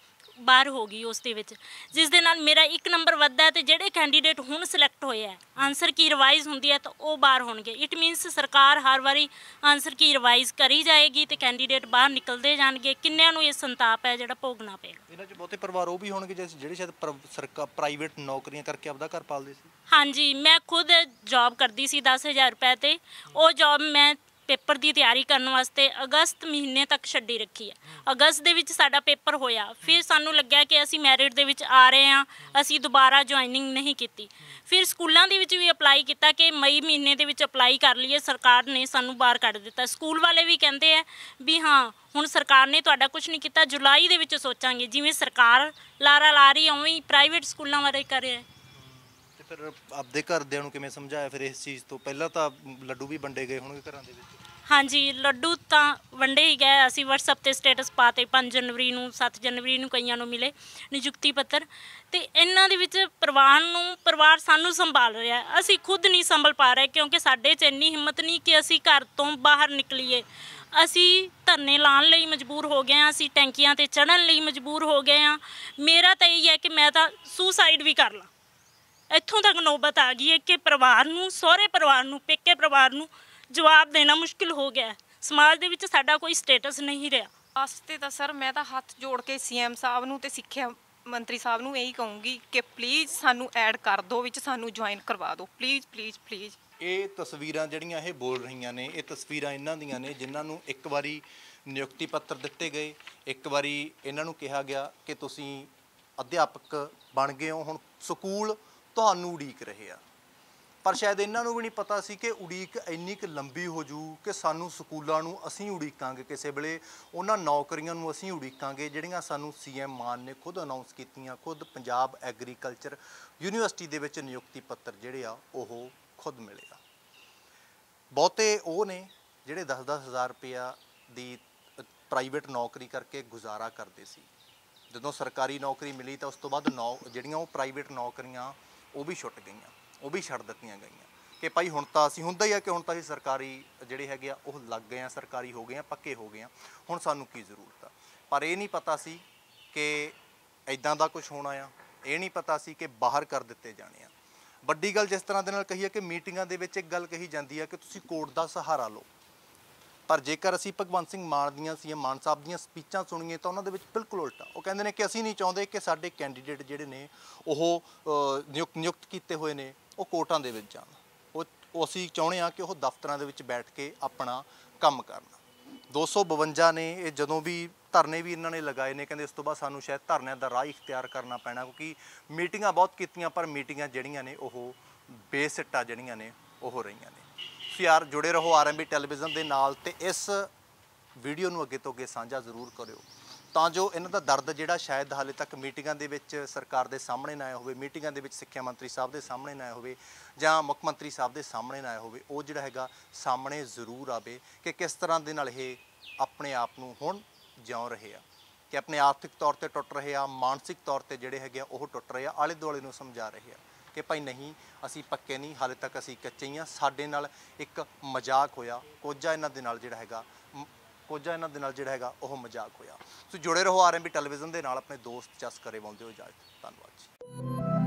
ਬਾਹਰ ਹੋ ਗਈ ਉਸ ਦੇ ਵਿੱਚ ਜਿਸ ਦੇ ਨਾਲ ਮੇਰਾ ਇੱਕ ਨੰਬਰ ਵੱਧਦਾ ਤੇ ਜਿਹੜੇ ਕੈਂਡੀਡੇਟ ਹੁਣ ਸਿਲੈਕਟ ਹੋਏ ਆ ਆਨਸਰ ਕੀ ਰਿਵਾਈਜ਼ ਹੁੰਦੀ ਹੈ ਤਾਂ ਉਹ ਬਾਹਰ ਹੋਣਗੇ ਇਟ ਮੀਨਸ ਸਰਕਾਰ ਹਰ ਵਾਰੀ ਆਨਸਰ ਕੀ ਰਿਵਾਈਜ਼ ਕਰੀ ਜਾਏਗੀ ਤੇ ਕੈਂਡੀਡੇਟ ਬਾਹਰ ਨਿਕਲਦੇ ਜਾਣਗੇ ਕਿੰਨਿਆਂ ਨੂੰ ਇਹ ਸੰਤਾਪ ਹੈ ਜਿਹੜਾ ਭੋਗਣਾ ਪਏਗਾ ਇਹਨਾਂ 'ਚ ਬਹੁਤੇ ਪਰਿਵਾਰ ਉਹ ਵੀ ਹੋਣਗੇ ਜਿਹੜੇ ਸ਼ਾਇਦ ਸਰਕਾਰ ਪ੍ਰਾਈਵੇਟ ਨੌਕਰੀਆਂ ਕਰਕੇ ਆਪਦਾ ਘਰ ਪਾਲਦੇ ਸੀ ਹਾਂਜੀ ਮੈਂ ਖੁਦ ਜੌਬ ਕਰਦੀ ਸੀ 10000 ਰੁਪਏ ਤੇ ਉਹ ਜੌਬ ਮੈਂ ਪੇਪਰ ਦੀ ਤਿਆਰੀ ਕਰਨ ਵਾਸਤੇ ਅਗਸਤ ਮਹੀਨੇ ਤੱਕ ਛੱਡੀ ਰੱਖੀ ਹੈ ਅਗਸਤ ਦੇ ਵਿੱਚ ਸਾਡਾ ਪੇਪਰ ਹੋਇਆ ਫਿਰ ਸਾਨੂੰ ਲੱਗਿਆ ਕਿ ਅਸੀਂ ਮੈਰਿਟ ਦੇ ਵਿੱਚ ਆ ਰਹੇ ਹਾਂ ਅਸੀਂ ਦੁਬਾਰਾ ਜੁਆਇਨਿੰਗ ਨਹੀਂ ਕੀਤੀ ਫਿਰ ਸਕੂਲਾਂ ਦੇ ਵਿੱਚ ਵੀ ਅਪਲਾਈ ਕੀਤਾ ਕਿ ਮਈ ਮਹੀਨੇ ਦੇ ਵਿੱਚ ਅਪਲਾਈ ਕਰ ਲਈਏ ਸਰਕਾਰ ਨੇ ਸਾਨੂੰ ਬਾਹਰ ਕੱਢ ਦਿੱਤਾ ਸਕੂਲ ਵਾਲੇ ਵੀ ਕਹਿੰਦੇ ਆ ਵੀ ਹਾਂ ਹੁਣ ਸਰਕਾਰ ਨੇ ਤੁਹਾਡਾ ਕੁਝ ਨਹੀਂ ਕੀਤਾ ਜੁਲਾਈ ਦੇ ਵਿੱਚ ਸੋਚਾਂਗੇ ਜਿਵੇਂ ਸਰਕਾਰ ਲਾਰਾ ਲਾ ਰਹੀ ਉਵੇਂ ਹੀ ਪ੍ਰਾਈਵੇਟ ਸਕੂਲਾਂ ਬਾਰੇ ਕਰ ਰਹੇ ਤੇ ਫਿਰ ਆਪਦੇ ਘਰਦਿਆਂ ਨੂੰ ਕਿਵੇਂ ਸਮਝਾਇਆ ਫਿਰ ਇਸ ਚੀਜ਼ ਤੋਂ ਪਹਿਲਾਂ ਤਾਂ ਲੱਡੂ ਵੀ ਵੰਡੇ ਗਏ ਹੋਣਗੇ ਘਰਾਂ ਦੇ ਵਿੱਚ ਹਾਂਜੀ ਲੱਡੂ ਤਾਂ ਵੰਡੇ ਹੀ ਗਏ ਅਸੀਂ WhatsApp ਤੇ ਸਟੇਟਸ ਪਾਤੇ 5 ਜਨਵਰੀ ਨੂੰ 7 ਜਨਵਰੀ ਨੂੰ ਕਈਆਂ ਨੂੰ ਮਿਲੇ ਨਿਯੁਕਤੀ ਪੱਤਰ ਤੇ ਇਹਨਾਂ ਦੇ ਵਿੱਚ ਪਰਿਵਾਰ ਨੂੰ ਪਰਿਵਾਰ ਸਾਨੂੰ ਸੰਭਾਲ ਰਿਹਾ ਅਸੀਂ ਖੁਦ ਨਹੀਂ ਸੰਭਲ ਪਾ ਰਹੇ ਕਿਉਂਕਿ ਸਾਡੇ 'ਚ ਇੰਨੀ ਹਿੰਮਤ ਨਹੀਂ ਕਿ ਅਸੀਂ ਘਰ ਤੋਂ ਬਾਹਰ ਨਿਕਲੀਏ ਅਸੀਂ ਧੰਨੇ ਲਾਣ ਲਈ ਮਜਬੂਰ ਹੋ ਗਏ ਆ ਅਸੀਂ ਟੈਂਕੀਆਂ ਤੇ ਚੜਨ ਲਈ ਮਜਬੂਰ ਹੋ ਗਏ ਆ ਮੇਰਾ ਤਾਂ ਇਹ ਹੈ ਕਿ ਮੈਂ ਤਾਂ ਸੁਸਾਈਡ ਵੀ ਕਰ ਲਾਂ ਇੱਥੋਂ ਤੱਕ ਨੋਬਤ ਆ ਗਈ ਹੈ ਕਿ ਪਰਿਵਾਰ ਨੂੰ ਸਹੁਰੇ ਪਰਿਵਾਰ ਨੂੰ ਪੇਕੇ ਪਰਿਵਾਰ ਨੂੰ ਜਵਾਬ ਦੇਣਾ ਮੁਸ਼ਕਿਲ ਹੋ ਗਿਆ ਸਮਾਜ ਦੇ ਵਿੱਚ ਸਾਡਾ ਕੋਈ ਸਟੇਟਸ ਨਹੀਂ ਰਿਹਾ ਆਸਤੇ ਤਾਂ ਸਰ ਮੈਂ ਤਾਂ ਹੱਥ ਜੋੜ ਕੇ ਸੀਐਮ ਸਾਹਿਬ ਨੂੰ ਤੇ ਸਿੱਖਿਆ ਮੰਤਰੀ ਸਾਹਿਬ ਨੂੰ ਇਹੀ ਕਹੂੰਗੀ ਕਿ ਪਲੀਜ਼ ਸਾਨੂੰ ਐਡ ਕਰ ਦਿਓ ਵਿੱਚ ਸਾਨੂੰ ਜੁਆਇਨ ਕਰਵਾ ਦਿਓ ਪਲੀਜ਼ ਪਲੀਜ਼ ਪਲੀਜ਼ ਇਹ ਤਸਵੀਰਾਂ ਜਿਹੜੀਆਂ ਇਹ ਬੋਲ ਰਹੀਆਂ ਨੇ ਇਹ ਤਸਵੀਰਾਂ ਇਹਨਾਂ ਦੀਆਂ ਨੇ ਜਿਨ੍ਹਾਂ ਨੂੰ ਇੱਕ ਵਾਰੀ ਨਿਯੁਕਤੀ ਪੱਤਰ ਦਿੱਤੇ ਗਏ ਇੱਕ ਵਾਰੀ ਇਹਨਾਂ ਨੂੰ ਕਿਹਾ ਗਿਆ ਕਿ ਤੁਸੀਂ ਅਧਿਆਪਕ ਬਣ ਗਏ ਹੋ ਹੁਣ ਸਕੂਲ ਤੁਹਾਨੂੰ ਉਡੀਕ ਰਹੇ ਆ ਪਰ ਸ਼ਾਇਦ ਇਹਨਾਂ ਨੂੰ ਵੀ ਨਹੀਂ ਪਤਾ ਸੀ ਕਿ ਉਡੀਕ ਇੰਨੀ ਕੁ ਲੰਬੀ ਹੋ ਜੂ ਕਿ ਸਾਨੂੰ ਸਕੂਲਾਂ ਨੂੰ ਅਸੀਂ ਉਡੀਕਾਂਗੇ ਕਿਸੇ ਵੇਲੇ ਉਹਨਾਂ ਨੌਕਰੀਆਂ ਨੂੰ ਅਸੀਂ ਉਡੀਕਾਂਗੇ ਜਿਹੜੀਆਂ ਸਾਨੂੰ ਸੀਐਮ ਮਾਨ ਨੇ ਖੁਦ ਅਨਾਉਂਸ ਕੀਤੀਆਂ ਖੁਦ ਪੰਜਾਬ ਐਗਰੀਕਲਚਰ ਯੂਨੀਵਰਸਿਟੀ ਦੇ ਵਿੱਚ ਨਿਯੁਕਤੀ ਪੱਤਰ ਜਿਹੜੇ ਆ ਉਹ ਖੁਦ ਮਿਲੇਗਾ ਬਹੁਤੇ ਉਹ ਨੇ ਜਿਹੜੇ 10-10000 ਰੁਪਇਆ ਦੀ ਪ੍ਰਾਈਵੇਟ ਨੌਕਰੀ ਕਰਕੇ ਗੁਜ਼ਾਰਾ ਕਰਦੇ ਸੀ ਜਦੋਂ ਸਰਕਾਰੀ ਨੌਕਰੀ ਮਿਲੀ ਤਾਂ ਉਸ ਤੋਂ ਬਾਅਦ ਜਿਹੜੀਆਂ ਉਹ ਪ੍ਰਾਈਵੇਟ ਨੌਕਰੀਆਂ ਉਹ ਵੀ ਛੁੱਟ ਗਈਆਂ ਉਹ ਵੀ ਛੱਡ ਦਿੱਤੀਆਂ ਗਈਆਂ ਕਿ ਭਾਈ ਹੁਣ ਤਾਂ ਅਸੀਂ ਹੁੰਦਾ ਹੀ ਆ ਕਿ ਹੁਣ ਤਾਂ ਅਸੀਂ ਸਰਕਾਰੀ ਜਿਹੜੇ ਹੈਗੇ ਆ ਉਹ ਲੱਗ ਗਏ ਆ ਸਰਕਾਰੀ ਹੋ ਗਏ ਆ ਪੱਕੇ ਹੋ ਗਏ ਆ ਹੁਣ ਸਾਨੂੰ ਕੀ ਜ਼ਰੂਰਤ ਆ ਪਰ ਇਹ ਨਹੀਂ ਪਤਾ ਸੀ ਕਿ ਐਦਾਂ ਦਾ ਕੁਝ ਹੋਣਾ ਆ ਇਹ ਨਹੀਂ ਪਤਾ ਸੀ ਕਿ ਬਾਹਰ ਕਰ ਦਿੱਤੇ ਜਾਣੇ ਆ ਵੱਡੀ ਗੱਲ ਜਿਸ ਤਰ੍ਹਾਂ ਦੇ ਨਾਲ ਕਹੀ ਹੈ ਕਿ ਮੀਟਿੰਗਾਂ ਦੇ ਵਿੱਚ ਇੱਕ ਗੱਲ ਕਹੀ ਜਾਂਦੀ ਆ ਕਿ ਤੁਸੀਂ ਕੋਰਟ ਦਾ ਸਹਾਰਾ ਲਓ ਪਰ ਜੇਕਰ ਅਸੀਂ ਭਗਵੰਤ ਸਿੰਘ ਮਾਨ ਦੀਆਂ ਸੀ ਮਾਨ ਸਾਹਿਬ ਦੀਆਂ ਸਪੀਚਾਂ ਸੁਣੀਏ ਤਾਂ ਉਹਨਾਂ ਦੇ ਵਿੱਚ ਬਿਲਕੁਲ ਉਲਟਾ ਉਹ ਕਹਿੰਦੇ ਨੇ ਕਿ ਅਸੀਂ ਨਹੀਂ ਚਾਹੁੰਦੇ ਕਿ ਸਾਡੇ ਕੈਂਡੀਡੇਟ ਜਿਹੜੇ ਨੇ ਉਹ ਨਿਯੁਕਤ ਕੀਤੇ ਹੋਏ ਨੇ ਉਹ ਕੋਰਟਾਂ ਦੇ ਵਿੱਚ ਜਾਣ ਉਹ ਅਸੀਂ ਚਾਹੁੰਦੇ ਆ ਕਿ ਉਹ ਦਫ਼ਤਰਾਂ ਦੇ ਵਿੱਚ ਬੈਠ ਕੇ ਆਪਣਾ ਕੰਮ ਕਰਨ 252 ਨੇ ਇਹ ਜਦੋਂ ਵੀ ਧਰਨੇ ਵੀ ਇਹਨਾਂ ਨੇ ਲਗਾਏ ਨੇ ਕਹਿੰਦੇ ਇਸ ਤੋਂ ਬਾਅਦ ਸਾਨੂੰ ਸ਼ਾਇਦ ਧਰਨਿਆਂ ਦਾ ਰਾਹ ਇਖਤਿਆਰ ਕਰਨਾ ਪੈਣਾ ਕਿਉਂਕਿ ਮੀਟਿੰਗਾਂ ਬਹੁਤ ਕੀਤੀਆਂ ਪਰ ਮੀਟਿੰਗਾਂ ਜਿਹੜੀਆਂ ਨੇ ਉਹ ਬੇਸਿੱਟਾ ਜਿਹੜੀਆਂ ਨੇ ਉਹ ਰਹੀਆਂ ਨੇ ਯਾਰ ਜੁੜੇ ਰਹੋ ਆਰਐਮਬੀ ਟੈਲੀਵਿਜ਼ਨ ਦੇ ਨਾਲ ਤੇ ਇਸ ਵੀਡੀਓ ਨੂੰ ਅੱਗੇ ਤੋਂ ਅੱਗੇ ਸਾਂਝਾ ਜ਼ਰੂਰ ਕਰਿਓ ਤਾਂ ਜੋ ਇਹਨਾਂ ਦਾ ਦਰਦ ਜਿਹੜਾ ਸ਼ਾਇਦ ਹਾਲੇ ਤੱਕ ਮੀਟਿੰਗਾਂ ਦੇ ਵਿੱਚ ਸਰਕਾਰ ਦੇ ਸਾਹਮਣੇ ਨਾ ਆਇਆ ਹੋਵੇ ਮੀਟਿੰਗਾਂ ਦੇ ਵਿੱਚ ਸਿੱਖਿਆ ਮੰਤਰੀ ਸਾਹਿਬ ਦੇ ਸਾਹਮਣੇ ਨਾ ਆਇਆ ਹੋਵੇ ਜਾਂ ਮੁੱਖ ਮੰਤਰੀ ਸਾਹਿਬ ਦੇ ਸਾਹਮਣੇ ਨਾ ਆਇਆ ਹੋਵੇ ਉਹ ਜਿਹੜਾ ਹੈਗਾ ਸਾਹਮਣੇ ਜ਼ਰੂਰ ਆਵੇ ਕਿ ਕਿਸ ਤਰ੍ਹਾਂ ਦੇ ਨਾਲ ਇਹ ਆਪਣੇ ਆਪ ਨੂੰ ਹੁਣ ਜਿਉਂ ਰਹੇ ਆ ਕਿ ਆਪਣੇ ਆਰਥਿਕ ਤੌਰ ਤੇ ਟੁੱਟ ਰਹੇ ਆ ਮਾਨਸਿਕ ਤੌਰ ਤੇ ਜਿਹੜੇ ਹੈਗੇ ਆ ਉਹ ਟੁੱਟ ਰਹੇ ਆ ਆਲੇ ਦੁਆਲੇ ਨੂੰ ਸਮਝਾ ਰਹੇ ਆ ਕਿ ਭਾਈ ਨਹੀਂ ਅਸੀਂ ਪੱਕੇ ਨਹੀਂ ਹਾਲੇ ਤੱਕ ਅਸੀਂ ਕੱਚੇ ਹੀ ਆ ਸਾਡੇ ਨਾਲ ਇੱਕ ਮਜ਼ਾਕ ਹੋਇਆ ਕੋਝਾ ਇਹਨਾਂ ਦੇ ਨਾਲ ਜਿਹੜਾ ਹੈਗਾ ਕੁਝ ਇਹਨਾਂ ਦੇ ਨਾਲ ਜਿਹੜਾ ਹੈਗਾ ਉਹ ਮਜ਼ਾਕ ਹੋਇਆ ਸੋ ਜੁੜੇ ਰਹੋ ਆਰਐਮਬੀ ਟੈਲੀਵਿਜ਼ਨ ਦੇ ਨਾਲ ਆਪਣੇ ਦੋਸਤ ਕਰੇ ਬੋਲਦੇ ਹੋ ਇਜਾਜ਼ਤ ਧੰਨਵਾਦ ਜੀ